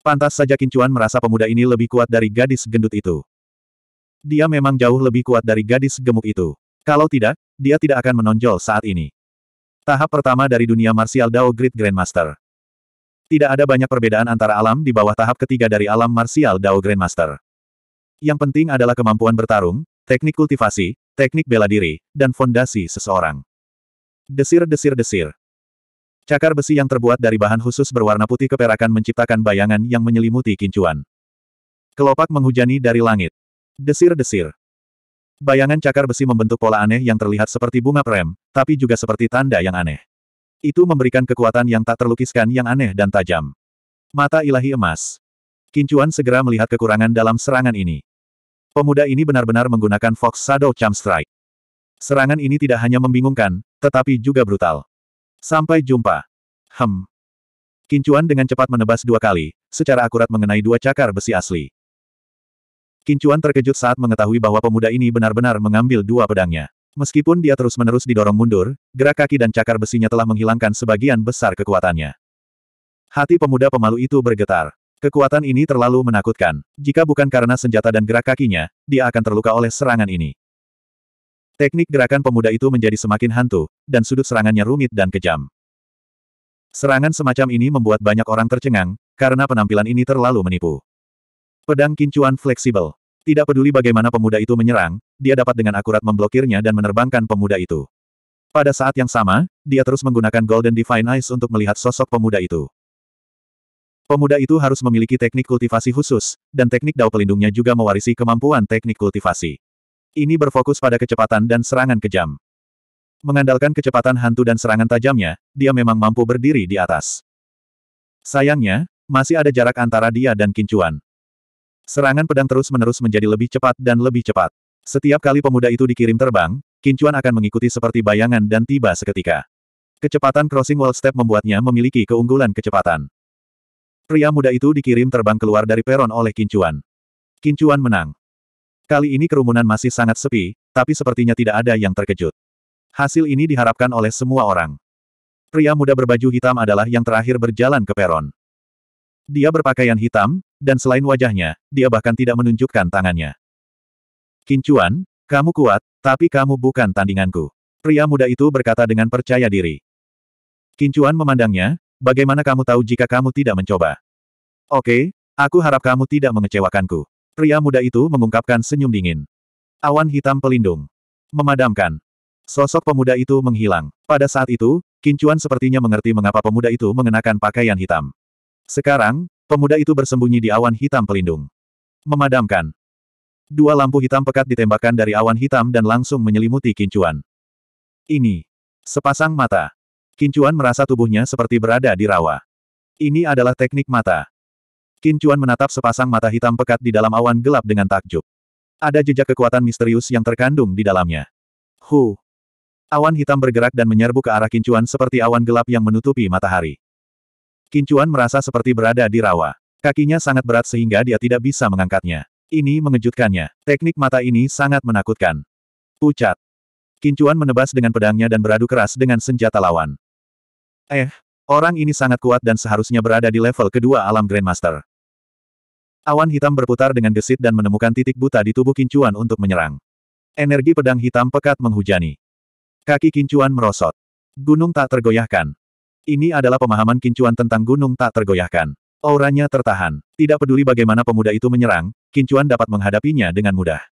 Pantas saja Kincuan merasa pemuda ini lebih kuat dari gadis gendut itu. Dia memang jauh lebih kuat dari gadis gemuk itu. Kalau tidak, dia tidak akan menonjol saat ini. Tahap pertama dari dunia martial Dao Great Grandmaster. Tidak ada banyak perbedaan antara alam di bawah tahap ketiga dari alam martial Dao Grandmaster. Yang penting adalah kemampuan bertarung, teknik kultivasi, teknik bela diri, dan fondasi seseorang. Desir-desir-desir. Cakar besi yang terbuat dari bahan khusus berwarna putih keperakan menciptakan bayangan yang menyelimuti kincuan. Kelopak menghujani dari langit. Desir-desir. Bayangan cakar besi membentuk pola aneh yang terlihat seperti bunga prem, tapi juga seperti tanda yang aneh. Itu memberikan kekuatan yang tak terlukiskan yang aneh dan tajam. Mata ilahi emas. Kincuan segera melihat kekurangan dalam serangan ini. Pemuda ini benar-benar menggunakan Fox Shadow Charm Strike. Serangan ini tidak hanya membingungkan, tetapi juga brutal. Sampai jumpa. Hem. Kincuan dengan cepat menebas dua kali, secara akurat mengenai dua cakar besi asli. Kincuan terkejut saat mengetahui bahwa pemuda ini benar-benar mengambil dua pedangnya. Meskipun dia terus-menerus didorong mundur, gerak kaki dan cakar besinya telah menghilangkan sebagian besar kekuatannya. Hati pemuda pemalu itu bergetar. Kekuatan ini terlalu menakutkan. Jika bukan karena senjata dan gerak kakinya, dia akan terluka oleh serangan ini. Teknik gerakan pemuda itu menjadi semakin hantu, dan sudut serangannya rumit dan kejam. Serangan semacam ini membuat banyak orang tercengang, karena penampilan ini terlalu menipu. Pedang kincuan fleksibel. Tidak peduli bagaimana pemuda itu menyerang, dia dapat dengan akurat memblokirnya dan menerbangkan pemuda itu. Pada saat yang sama, dia terus menggunakan Golden Divine Eyes untuk melihat sosok pemuda itu. Pemuda itu harus memiliki teknik kultivasi khusus, dan teknik dao pelindungnya juga mewarisi kemampuan teknik kultivasi. Ini berfokus pada kecepatan dan serangan kejam. Mengandalkan kecepatan hantu dan serangan tajamnya, dia memang mampu berdiri di atas. Sayangnya, masih ada jarak antara dia dan kincuan. Serangan pedang terus-menerus menjadi lebih cepat dan lebih cepat. Setiap kali pemuda itu dikirim terbang, kincuan akan mengikuti seperti bayangan dan tiba seketika. Kecepatan crossing wall step membuatnya memiliki keunggulan kecepatan. Pria muda itu dikirim terbang keluar dari peron oleh kincuan. Kincuan menang. Kali ini kerumunan masih sangat sepi, tapi sepertinya tidak ada yang terkejut. Hasil ini diharapkan oleh semua orang. Pria muda berbaju hitam adalah yang terakhir berjalan ke peron. Dia berpakaian hitam, dan selain wajahnya, dia bahkan tidak menunjukkan tangannya. Kincuan, kamu kuat, tapi kamu bukan tandinganku. Pria muda itu berkata dengan percaya diri. Kincuan memandangnya, bagaimana kamu tahu jika kamu tidak mencoba? Oke, aku harap kamu tidak mengecewakanku. Pria muda itu mengungkapkan senyum dingin. Awan hitam pelindung. Memadamkan. Sosok pemuda itu menghilang. Pada saat itu, Kincuan sepertinya mengerti mengapa pemuda itu mengenakan pakaian hitam. Sekarang, pemuda itu bersembunyi di awan hitam pelindung. Memadamkan. Dua lampu hitam pekat ditembakkan dari awan hitam dan langsung menyelimuti Kincuan. Ini. Sepasang mata. Kincuan merasa tubuhnya seperti berada di rawa. Ini adalah teknik mata. Qin Chuan menatap sepasang mata hitam pekat di dalam awan gelap dengan takjub. Ada jejak kekuatan misterius yang terkandung di dalamnya. Hu! Awan hitam bergerak dan menyerbu ke arah Qin Chuan seperti awan gelap yang menutupi matahari. Qin Chuan merasa seperti berada di rawa. Kakinya sangat berat sehingga dia tidak bisa mengangkatnya. Ini mengejutkannya. Teknik mata ini sangat menakutkan. Pucat. Kincuan menebas dengan pedangnya dan beradu keras dengan senjata lawan. Eh, orang ini sangat kuat dan seharusnya berada di level kedua alam Grandmaster. Awan hitam berputar dengan gesit dan menemukan titik buta di tubuh Kincuan untuk menyerang. Energi pedang hitam pekat menghujani. Kaki Kincuan merosot. Gunung tak tergoyahkan. Ini adalah pemahaman Kincuan tentang gunung tak tergoyahkan. Auranya tertahan. Tidak peduli bagaimana pemuda itu menyerang, Kincuan dapat menghadapinya dengan mudah.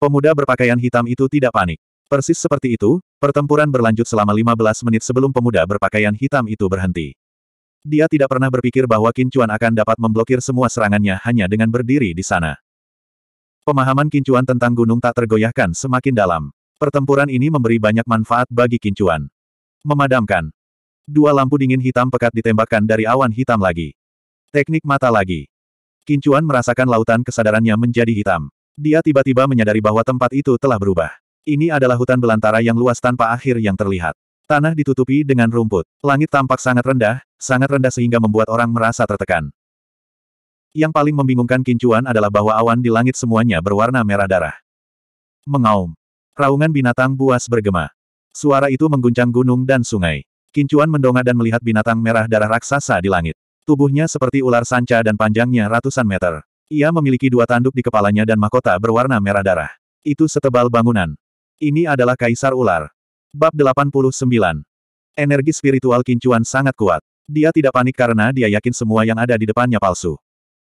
Pemuda berpakaian hitam itu tidak panik. Persis seperti itu, pertempuran berlanjut selama 15 menit sebelum pemuda berpakaian hitam itu berhenti. Dia tidak pernah berpikir bahwa Kincuan akan dapat memblokir semua serangannya hanya dengan berdiri di sana. Pemahaman Kincuan tentang gunung tak tergoyahkan semakin dalam. Pertempuran ini memberi banyak manfaat bagi Kincuan. Memadamkan. Dua lampu dingin hitam pekat ditembakkan dari awan hitam lagi. Teknik mata lagi. Kincuan merasakan lautan kesadarannya menjadi hitam. Dia tiba-tiba menyadari bahwa tempat itu telah berubah. Ini adalah hutan belantara yang luas tanpa akhir yang terlihat. Tanah ditutupi dengan rumput. Langit tampak sangat rendah, sangat rendah sehingga membuat orang merasa tertekan. Yang paling membingungkan kincuan adalah bahwa awan di langit semuanya berwarna merah darah. Mengaum. Raungan binatang buas bergema. Suara itu mengguncang gunung dan sungai. Kincuan mendongak dan melihat binatang merah darah raksasa di langit. Tubuhnya seperti ular sanca dan panjangnya ratusan meter. Ia memiliki dua tanduk di kepalanya dan mahkota berwarna merah darah. Itu setebal bangunan. Ini adalah kaisar ular. Bab 89. Energi spiritual Kincuan sangat kuat. Dia tidak panik karena dia yakin semua yang ada di depannya palsu.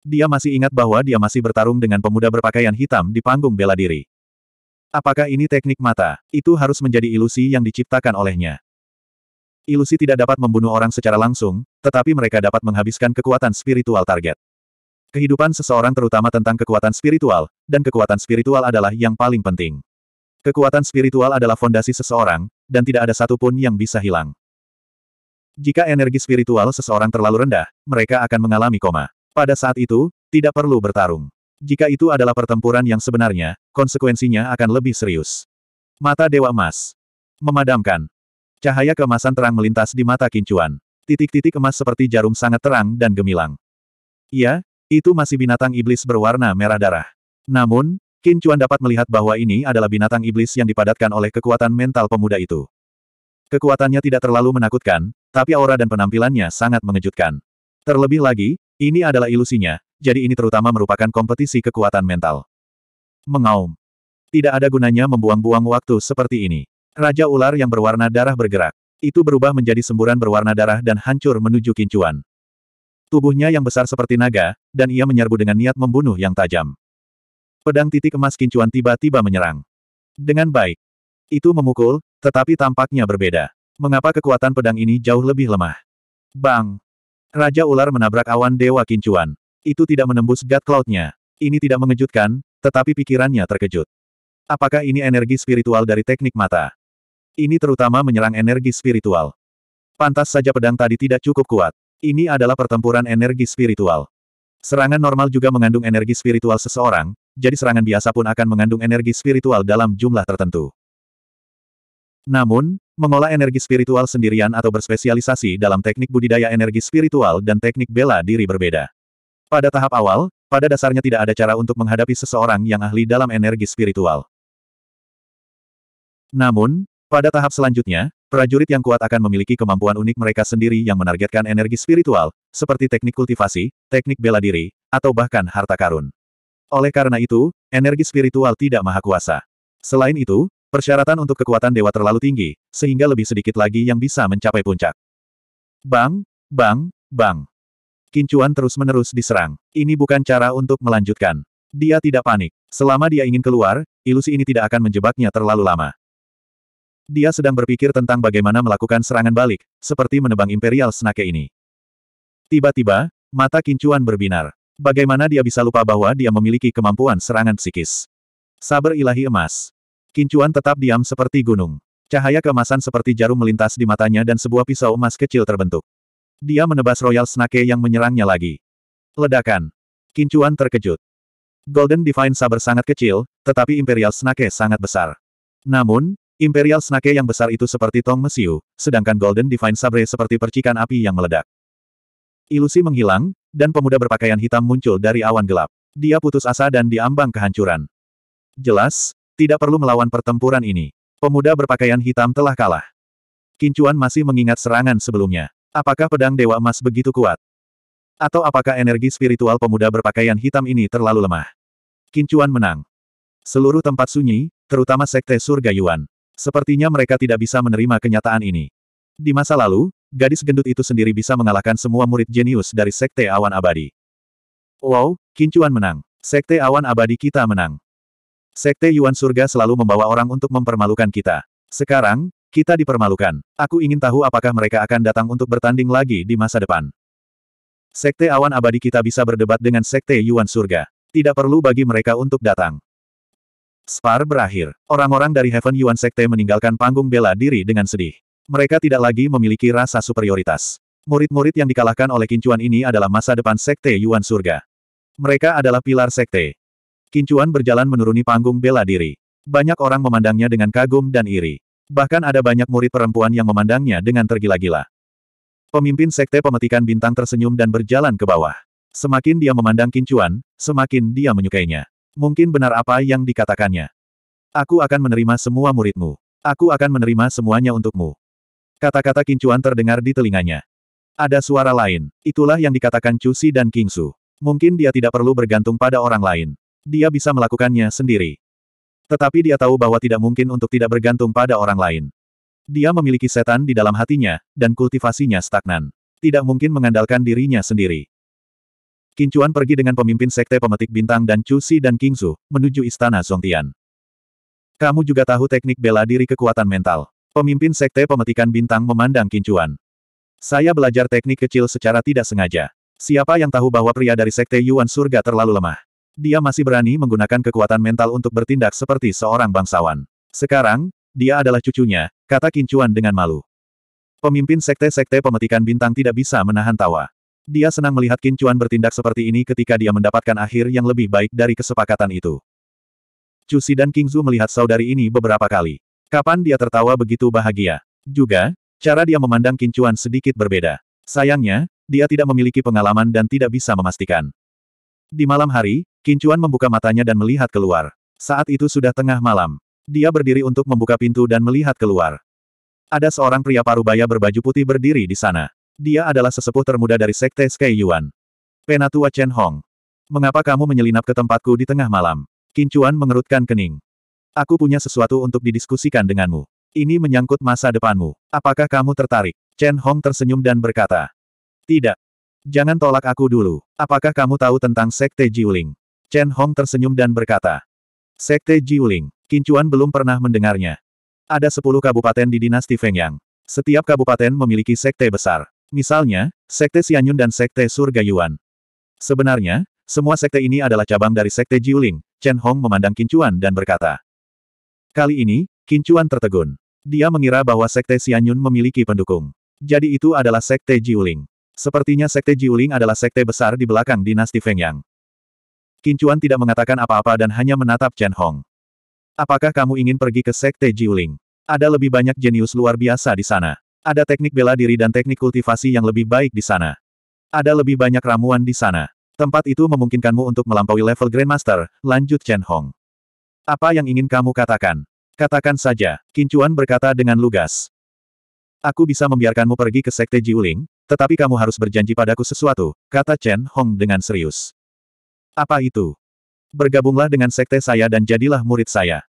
Dia masih ingat bahwa dia masih bertarung dengan pemuda berpakaian hitam di panggung bela diri. Apakah ini teknik mata? Itu harus menjadi ilusi yang diciptakan olehnya. Ilusi tidak dapat membunuh orang secara langsung, tetapi mereka dapat menghabiskan kekuatan spiritual target. Kehidupan seseorang terutama tentang kekuatan spiritual, dan kekuatan spiritual adalah yang paling penting. Kekuatan spiritual adalah fondasi seseorang, dan tidak ada satupun yang bisa hilang. Jika energi spiritual seseorang terlalu rendah, mereka akan mengalami koma. Pada saat itu, tidak perlu bertarung. Jika itu adalah pertempuran yang sebenarnya, konsekuensinya akan lebih serius. Mata Dewa Emas. Memadamkan. Cahaya kemasan terang melintas di mata Kincuan. Titik-titik emas seperti jarum sangat terang dan gemilang. Iya, itu masih binatang iblis berwarna merah darah. Namun, Qin Chuan dapat melihat bahwa ini adalah binatang iblis yang dipadatkan oleh kekuatan mental pemuda itu. Kekuatannya tidak terlalu menakutkan, tapi aura dan penampilannya sangat mengejutkan. Terlebih lagi, ini adalah ilusinya, jadi ini terutama merupakan kompetisi kekuatan mental. Mengaum. Tidak ada gunanya membuang-buang waktu seperti ini. Raja ular yang berwarna darah bergerak. Itu berubah menjadi semburan berwarna darah dan hancur menuju kincuan. Tubuhnya yang besar seperti naga, dan ia menyerbu dengan niat membunuh yang tajam. Pedang titik emas kincuan tiba-tiba menyerang. Dengan baik. Itu memukul, tetapi tampaknya berbeda. Mengapa kekuatan pedang ini jauh lebih lemah? Bang! Raja ular menabrak awan dewa kincuan. Itu tidak menembus God Cloud-nya. Ini tidak mengejutkan, tetapi pikirannya terkejut. Apakah ini energi spiritual dari teknik mata? Ini terutama menyerang energi spiritual. Pantas saja pedang tadi tidak cukup kuat. Ini adalah pertempuran energi spiritual. Serangan normal juga mengandung energi spiritual seseorang, jadi serangan biasa pun akan mengandung energi spiritual dalam jumlah tertentu. Namun, mengolah energi spiritual sendirian atau berspesialisasi dalam teknik budidaya energi spiritual dan teknik bela diri berbeda. Pada tahap awal, pada dasarnya tidak ada cara untuk menghadapi seseorang yang ahli dalam energi spiritual. Namun, pada tahap selanjutnya, prajurit yang kuat akan memiliki kemampuan unik mereka sendiri yang menargetkan energi spiritual, seperti teknik kultivasi, teknik bela diri, atau bahkan harta karun. Oleh karena itu, energi spiritual tidak maha kuasa. Selain itu, persyaratan untuk kekuatan dewa terlalu tinggi, sehingga lebih sedikit lagi yang bisa mencapai puncak. Bang, bang, bang. Kincuan terus-menerus diserang. Ini bukan cara untuk melanjutkan. Dia tidak panik. Selama dia ingin keluar, ilusi ini tidak akan menjebaknya terlalu lama. Dia sedang berpikir tentang bagaimana melakukan serangan balik, seperti menebang Imperial Snake ini. Tiba-tiba, mata Kincuan berbinar. Bagaimana dia bisa lupa bahwa dia memiliki kemampuan serangan psikis? Saber ilahi emas. Kincuan tetap diam seperti gunung. Cahaya kemasan seperti jarum melintas di matanya dan sebuah pisau emas kecil terbentuk. Dia menebas Royal Snake yang menyerangnya lagi. Ledakan. Kincuan terkejut. Golden Divine Saber sangat kecil, tetapi Imperial Snake sangat besar. Namun, Imperial Snake yang besar itu seperti tong mesiu, sedangkan Golden Divine Sabre seperti percikan api yang meledak. Ilusi menghilang, dan pemuda berpakaian hitam muncul dari awan gelap. Dia putus asa dan diambang kehancuran. Jelas, tidak perlu melawan pertempuran ini. Pemuda berpakaian hitam telah kalah. Kincuan masih mengingat serangan sebelumnya. Apakah pedang Dewa Emas begitu kuat? Atau apakah energi spiritual pemuda berpakaian hitam ini terlalu lemah? Kincuan menang. Seluruh tempat sunyi, terutama Sekte Surga Yuan. Sepertinya mereka tidak bisa menerima kenyataan ini. Di masa lalu, gadis gendut itu sendiri bisa mengalahkan semua murid jenius dari Sekte Awan Abadi. Wow, Kincuan menang. Sekte Awan Abadi kita menang. Sekte Yuan Surga selalu membawa orang untuk mempermalukan kita. Sekarang, kita dipermalukan. Aku ingin tahu apakah mereka akan datang untuk bertanding lagi di masa depan. Sekte Awan Abadi kita bisa berdebat dengan Sekte Yuan Surga. Tidak perlu bagi mereka untuk datang. Spar berakhir. Orang-orang dari Heaven Yuan Sekte meninggalkan panggung bela diri dengan sedih. Mereka tidak lagi memiliki rasa superioritas. Murid-murid yang dikalahkan oleh Kincuan ini adalah masa depan Sekte Yuan Surga. Mereka adalah pilar Sekte. Kincuan berjalan menuruni panggung bela diri. Banyak orang memandangnya dengan kagum dan iri. Bahkan ada banyak murid perempuan yang memandangnya dengan tergila-gila. Pemimpin Sekte Pemetikan Bintang tersenyum dan berjalan ke bawah. Semakin dia memandang Kincuan, semakin dia menyukainya. Mungkin benar apa yang dikatakannya. Aku akan menerima semua muridmu. Aku akan menerima semuanya untukmu. Kata-kata kincuan terdengar di telinganya. Ada suara lain. Itulah yang dikatakan Chu Si dan King Su. Mungkin dia tidak perlu bergantung pada orang lain. Dia bisa melakukannya sendiri. Tetapi dia tahu bahwa tidak mungkin untuk tidak bergantung pada orang lain. Dia memiliki setan di dalam hatinya, dan kultivasinya stagnan. Tidak mungkin mengandalkan dirinya sendiri. Kincuan pergi dengan pemimpin sekte pemetik bintang dan Chu Si dan King Su, menuju istana Zongtian. Kamu juga tahu teknik bela diri kekuatan mental. Pemimpin Sekte Pemetikan Bintang memandang Kincuan. Saya belajar teknik kecil secara tidak sengaja. Siapa yang tahu bahwa pria dari Sekte Yuan Surga terlalu lemah? Dia masih berani menggunakan kekuatan mental untuk bertindak seperti seorang bangsawan. Sekarang, dia adalah cucunya, kata Kincuan dengan malu. Pemimpin Sekte-Sekte Pemetikan Bintang tidak bisa menahan tawa. Dia senang melihat Kincuan bertindak seperti ini ketika dia mendapatkan akhir yang lebih baik dari kesepakatan itu. Cusi dan Kingzu melihat saudari ini beberapa kali. Kapan dia tertawa begitu bahagia? Juga, cara dia memandang kincuan sedikit berbeda. Sayangnya, dia tidak memiliki pengalaman dan tidak bisa memastikan. Di malam hari, kincuan membuka matanya dan melihat keluar. Saat itu sudah tengah malam. Dia berdiri untuk membuka pintu dan melihat keluar. Ada seorang pria parubaya berbaju putih berdiri di sana. Dia adalah sesepuh termuda dari Sekte Sky Yuan. Penatua Chen Hong. Mengapa kamu menyelinap ke tempatku di tengah malam? Kincuan mengerutkan kening. Aku punya sesuatu untuk didiskusikan denganmu. Ini menyangkut masa depanmu. Apakah kamu tertarik? Chen Hong tersenyum dan berkata. Tidak. Jangan tolak aku dulu. Apakah kamu tahu tentang Sekte Jiuling? Chen Hong tersenyum dan berkata. Sekte Jiuling. Kincuan belum pernah mendengarnya. Ada sepuluh kabupaten di dinasti Feng Yang. Setiap kabupaten memiliki sekte besar. Misalnya, Sekte Xianyun dan Sekte Surga Yuan. Sebenarnya, semua sekte ini adalah cabang dari Sekte Jiuling. Chen Hong memandang Kincuan dan berkata. Kali ini, Kincuan tertegun. Dia mengira bahwa Sekte Xianyun memiliki pendukung. Jadi itu adalah Sekte Jiuling. Sepertinya Sekte Jiuling adalah sekte besar di belakang dinasti Fengyang. Kincuan tidak mengatakan apa-apa dan hanya menatap Chen Hong. Apakah kamu ingin pergi ke Sekte Jiuling? Ada lebih banyak jenius luar biasa di sana. Ada teknik bela diri dan teknik kultivasi yang lebih baik di sana. Ada lebih banyak ramuan di sana. Tempat itu memungkinkanmu untuk melampaui level Grandmaster, lanjut Chen Hong. Apa yang ingin kamu katakan? Katakan saja, Kincuan berkata dengan lugas. Aku bisa membiarkanmu pergi ke Sekte Jiuling, tetapi kamu harus berjanji padaku sesuatu, kata Chen Hong dengan serius. Apa itu? Bergabunglah dengan Sekte saya dan jadilah murid saya.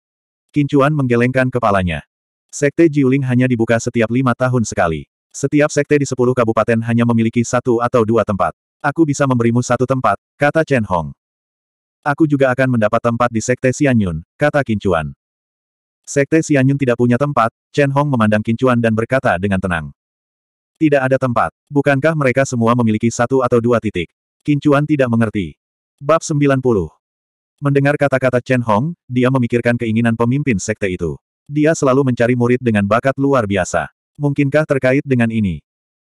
Kincuan menggelengkan kepalanya. Sekte Jiuling hanya dibuka setiap lima tahun sekali. Setiap sekte di sepuluh kabupaten hanya memiliki satu atau dua tempat. Aku bisa memberimu satu tempat, kata Chen Hong. Aku juga akan mendapat tempat di Sekte Xianyun, kata Kincuan. Sekte Xianyun tidak punya tempat, Chen Hong memandang Kincuan dan berkata dengan tenang. Tidak ada tempat. Bukankah mereka semua memiliki satu atau dua titik? Kincuan tidak mengerti. Bab 90 Mendengar kata-kata Chen Hong, dia memikirkan keinginan pemimpin sekte itu. Dia selalu mencari murid dengan bakat luar biasa. Mungkinkah terkait dengan ini?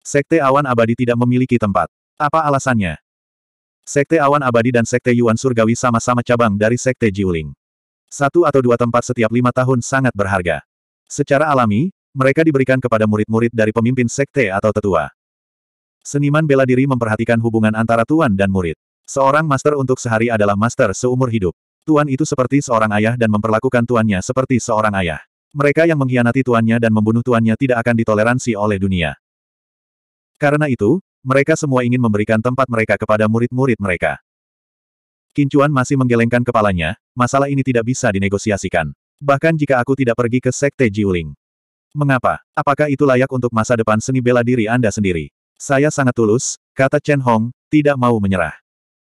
Sekte Awan Abadi tidak memiliki tempat. Apa alasannya? Sekte Awan Abadi dan Sekte Yuan Surgawi sama-sama cabang dari Sekte Jiuling. Satu atau dua tempat setiap lima tahun sangat berharga. Secara alami, mereka diberikan kepada murid-murid dari pemimpin sekte atau tetua. Seniman bela diri memperhatikan hubungan antara tuan dan murid. Seorang master untuk sehari adalah master seumur hidup. Tuan itu seperti seorang ayah dan memperlakukan tuannya seperti seorang ayah. Mereka yang mengkhianati tuannya dan membunuh tuannya tidak akan ditoleransi oleh dunia. Karena itu, mereka semua ingin memberikan tempat mereka kepada murid-murid mereka. Kincuan masih menggelengkan kepalanya, masalah ini tidak bisa dinegosiasikan. Bahkan jika aku tidak pergi ke Sekte Jiuling. Mengapa? Apakah itu layak untuk masa depan seni bela diri Anda sendiri? Saya sangat tulus, kata Chen Hong, tidak mau menyerah.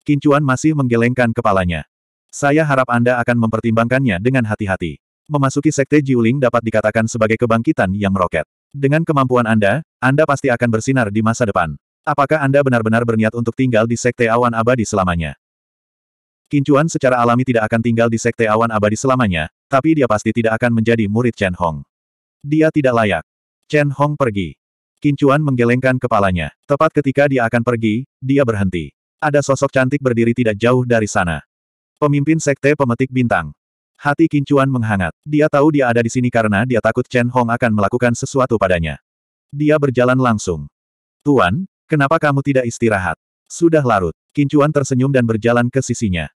Kincuan masih menggelengkan kepalanya. Saya harap Anda akan mempertimbangkannya dengan hati-hati. Memasuki Sekte Jiuling dapat dikatakan sebagai kebangkitan yang meroket. Dengan kemampuan Anda, Anda pasti akan bersinar di masa depan. Apakah Anda benar-benar berniat untuk tinggal di Sekte Awan Abadi selamanya? Kincuan secara alami tidak akan tinggal di Sekte Awan Abadi selamanya, tapi dia pasti tidak akan menjadi murid Chen Hong. Dia tidak layak. Chen Hong pergi. Kincuan menggelengkan kepalanya. Tepat ketika dia akan pergi, dia berhenti. Ada sosok cantik berdiri tidak jauh dari sana. Pemimpin Sekte Pemetik Bintang. Hati Kincuan menghangat. Dia tahu dia ada di sini karena dia takut Chen Hong akan melakukan sesuatu padanya. Dia berjalan langsung. Tuan, Kenapa kamu tidak istirahat? Sudah larut. Kincuan tersenyum dan berjalan ke sisinya.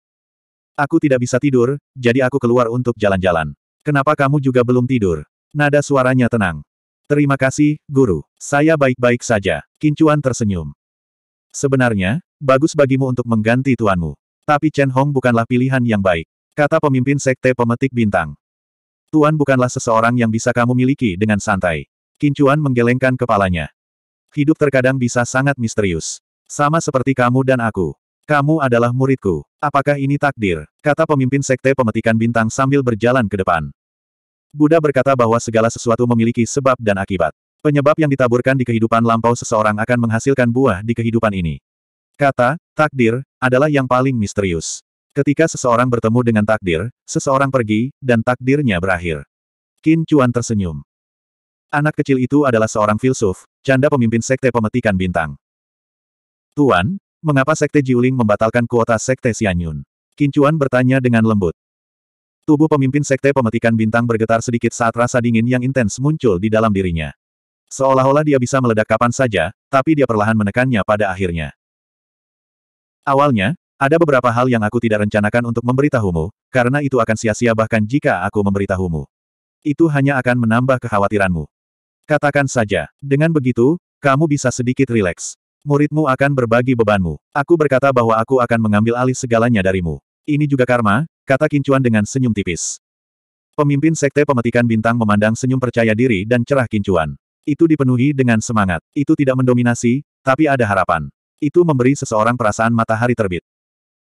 Aku tidak bisa tidur, jadi aku keluar untuk jalan-jalan. Kenapa kamu juga belum tidur? Nada suaranya tenang. Terima kasih, guru. Saya baik-baik saja. Kincuan tersenyum. Sebenarnya, bagus bagimu untuk mengganti tuanmu. Tapi Chen Hong bukanlah pilihan yang baik. Kata pemimpin sekte pemetik bintang. Tuan bukanlah seseorang yang bisa kamu miliki dengan santai. Kincuan menggelengkan kepalanya. Hidup terkadang bisa sangat misterius. Sama seperti kamu dan aku. Kamu adalah muridku. Apakah ini takdir? Kata pemimpin sekte pemetikan bintang sambil berjalan ke depan. Buddha berkata bahwa segala sesuatu memiliki sebab dan akibat. Penyebab yang ditaburkan di kehidupan lampau seseorang akan menghasilkan buah di kehidupan ini. Kata, takdir, adalah yang paling misterius. Ketika seseorang bertemu dengan takdir, seseorang pergi, dan takdirnya berakhir. Qin Chuan tersenyum. Anak kecil itu adalah seorang filsuf, canda pemimpin sekte pemetikan bintang. Tuan, mengapa sekte Jiuling membatalkan kuota sekte Xianyun? Kincuan bertanya dengan lembut. Tubuh pemimpin sekte pemetikan bintang bergetar sedikit saat rasa dingin yang intens muncul di dalam dirinya. Seolah-olah dia bisa meledak kapan saja, tapi dia perlahan menekannya pada akhirnya. Awalnya, ada beberapa hal yang aku tidak rencanakan untuk memberitahumu, karena itu akan sia-sia bahkan jika aku memberitahumu. Itu hanya akan menambah kekhawatiranmu. Katakan saja, dengan begitu, kamu bisa sedikit rileks. Muridmu akan berbagi bebanmu. Aku berkata bahwa aku akan mengambil alih segalanya darimu. Ini juga karma, kata Kincuan dengan senyum tipis. Pemimpin sekte pemetikan bintang memandang senyum percaya diri dan cerah Kincuan. Itu dipenuhi dengan semangat. Itu tidak mendominasi, tapi ada harapan. Itu memberi seseorang perasaan matahari terbit.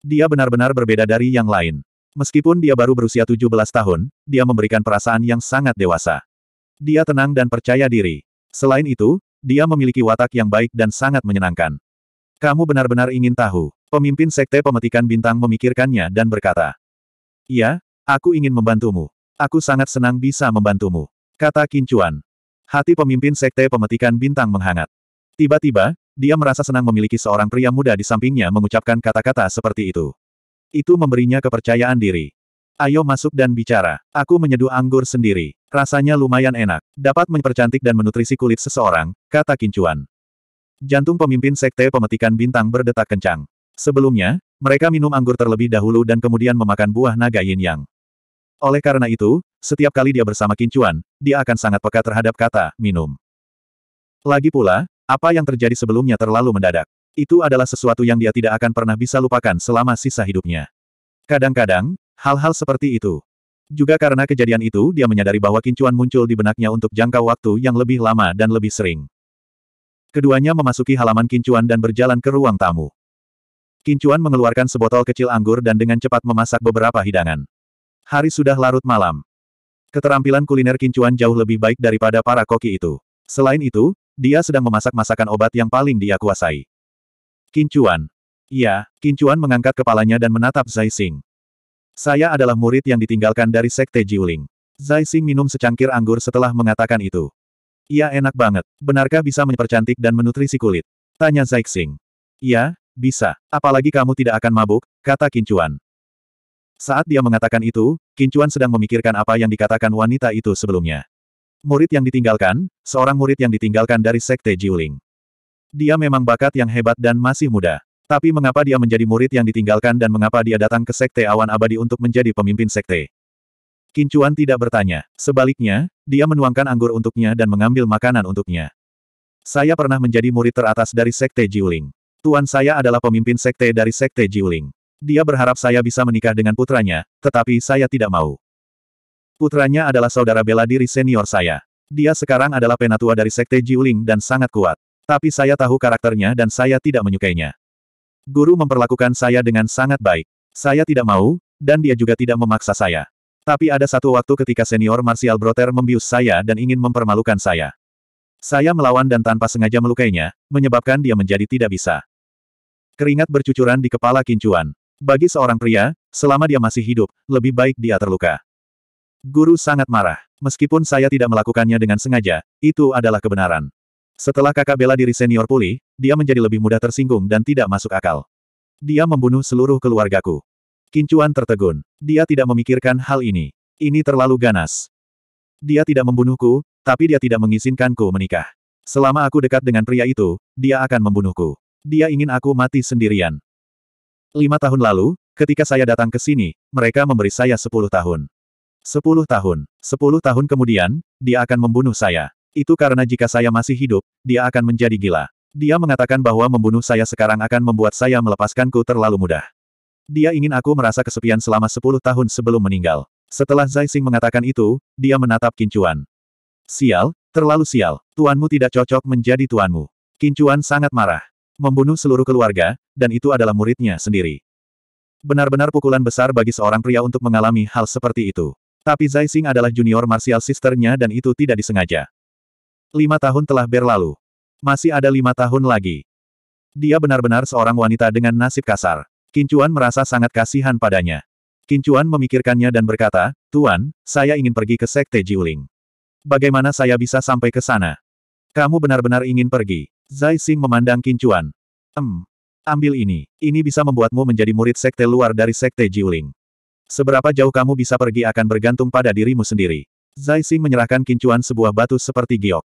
Dia benar-benar berbeda dari yang lain. Meskipun dia baru berusia 17 tahun, dia memberikan perasaan yang sangat dewasa. Dia tenang dan percaya diri. Selain itu, dia memiliki watak yang baik dan sangat menyenangkan. Kamu benar-benar ingin tahu. Pemimpin Sekte Pemetikan Bintang memikirkannya dan berkata. Iya, aku ingin membantumu. Aku sangat senang bisa membantumu. Kata Kincuan. Hati pemimpin Sekte Pemetikan Bintang menghangat. Tiba-tiba, dia merasa senang memiliki seorang pria muda di sampingnya mengucapkan kata-kata seperti itu. Itu memberinya kepercayaan diri. Ayo masuk dan bicara. Aku menyeduh anggur sendiri. Rasanya lumayan enak. Dapat mempercantik dan menutrisi kulit seseorang, kata Kincuan. Jantung pemimpin sekte pemetikan bintang berdetak kencang. Sebelumnya, mereka minum anggur terlebih dahulu dan kemudian memakan buah naga yin yang. Oleh karena itu, setiap kali dia bersama Kincuan, dia akan sangat peka terhadap kata minum. Lagi pula, apa yang terjadi sebelumnya terlalu mendadak. Itu adalah sesuatu yang dia tidak akan pernah bisa lupakan selama sisa hidupnya. Kadang-kadang, Hal-hal seperti itu. Juga karena kejadian itu dia menyadari bahwa kincuan muncul di benaknya untuk jangka waktu yang lebih lama dan lebih sering. Keduanya memasuki halaman kincuan dan berjalan ke ruang tamu. Kincuan mengeluarkan sebotol kecil anggur dan dengan cepat memasak beberapa hidangan. Hari sudah larut malam. Keterampilan kuliner kincuan jauh lebih baik daripada para koki itu. Selain itu, dia sedang memasak masakan obat yang paling dia kuasai. Kincuan. Iya, Kincuan mengangkat kepalanya dan menatap Zai Xing. Saya adalah murid yang ditinggalkan dari Sekte Jiuling. Zai Xing minum secangkir anggur setelah mengatakan itu. Ia enak banget. Benarkah bisa mempercantik dan menutrisi kulit? Tanya Zai Xing. Iya, bisa. Apalagi kamu tidak akan mabuk, kata Kincuan. Saat dia mengatakan itu, Kincuan sedang memikirkan apa yang dikatakan wanita itu sebelumnya. Murid yang ditinggalkan, seorang murid yang ditinggalkan dari Sekte Jiuling. Dia memang bakat yang hebat dan masih muda. Tapi mengapa dia menjadi murid yang ditinggalkan dan mengapa dia datang ke Sekte Awan Abadi untuk menjadi pemimpin Sekte? Kincuan tidak bertanya. Sebaliknya, dia menuangkan anggur untuknya dan mengambil makanan untuknya. Saya pernah menjadi murid teratas dari Sekte Jiuling. Tuan saya adalah pemimpin Sekte dari Sekte Jiuling. Dia berharap saya bisa menikah dengan putranya, tetapi saya tidak mau. Putranya adalah saudara bela diri senior saya. Dia sekarang adalah penatua dari Sekte Jiuling dan sangat kuat. Tapi saya tahu karakternya dan saya tidak menyukainya. Guru memperlakukan saya dengan sangat baik. Saya tidak mau, dan dia juga tidak memaksa saya. Tapi ada satu waktu ketika senior Martial Broter membius saya dan ingin mempermalukan saya. Saya melawan dan tanpa sengaja melukainya, menyebabkan dia menjadi tidak bisa. Keringat bercucuran di kepala Kincuan. Bagi seorang pria, selama dia masih hidup, lebih baik dia terluka. Guru sangat marah. Meskipun saya tidak melakukannya dengan sengaja, itu adalah kebenaran. Setelah kakak bela diri senior pulih, dia menjadi lebih mudah tersinggung dan tidak masuk akal. Dia membunuh seluruh keluargaku. Kincuan tertegun. Dia tidak memikirkan hal ini. Ini terlalu ganas. Dia tidak membunuhku, tapi dia tidak mengizinkanku menikah. Selama aku dekat dengan pria itu, dia akan membunuhku. Dia ingin aku mati sendirian. Lima tahun lalu, ketika saya datang ke sini, mereka memberi saya sepuluh tahun. Sepuluh tahun. Sepuluh tahun kemudian, dia akan membunuh saya. Itu karena jika saya masih hidup, dia akan menjadi gila. Dia mengatakan bahwa membunuh saya sekarang akan membuat saya melepaskanku terlalu mudah. Dia ingin aku merasa kesepian selama sepuluh tahun sebelum meninggal. Setelah Zaising mengatakan itu, dia menatap Kincuan. Sial, terlalu sial. Tuanmu tidak cocok menjadi tuanmu. Kincuan sangat marah. Membunuh seluruh keluarga, dan itu adalah muridnya sendiri. Benar-benar pukulan besar bagi seorang pria untuk mengalami hal seperti itu. Tapi Zaising adalah junior martial sisternya dan itu tidak disengaja. Lima tahun telah berlalu. Masih ada lima tahun lagi. Dia benar-benar seorang wanita dengan nasib kasar. Kincuan merasa sangat kasihan padanya. Kincuan memikirkannya dan berkata, Tuan, saya ingin pergi ke Sekte Jiuling. Bagaimana saya bisa sampai ke sana? Kamu benar-benar ingin pergi. Zai Xing memandang Kincuan. Hmm, ambil ini. Ini bisa membuatmu menjadi murid sekte luar dari Sekte Jiuling. Seberapa jauh kamu bisa pergi akan bergantung pada dirimu sendiri. Zai Xing menyerahkan Kincuan sebuah batu seperti giok.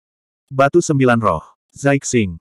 Batu Sembilan Roh. Zaixing.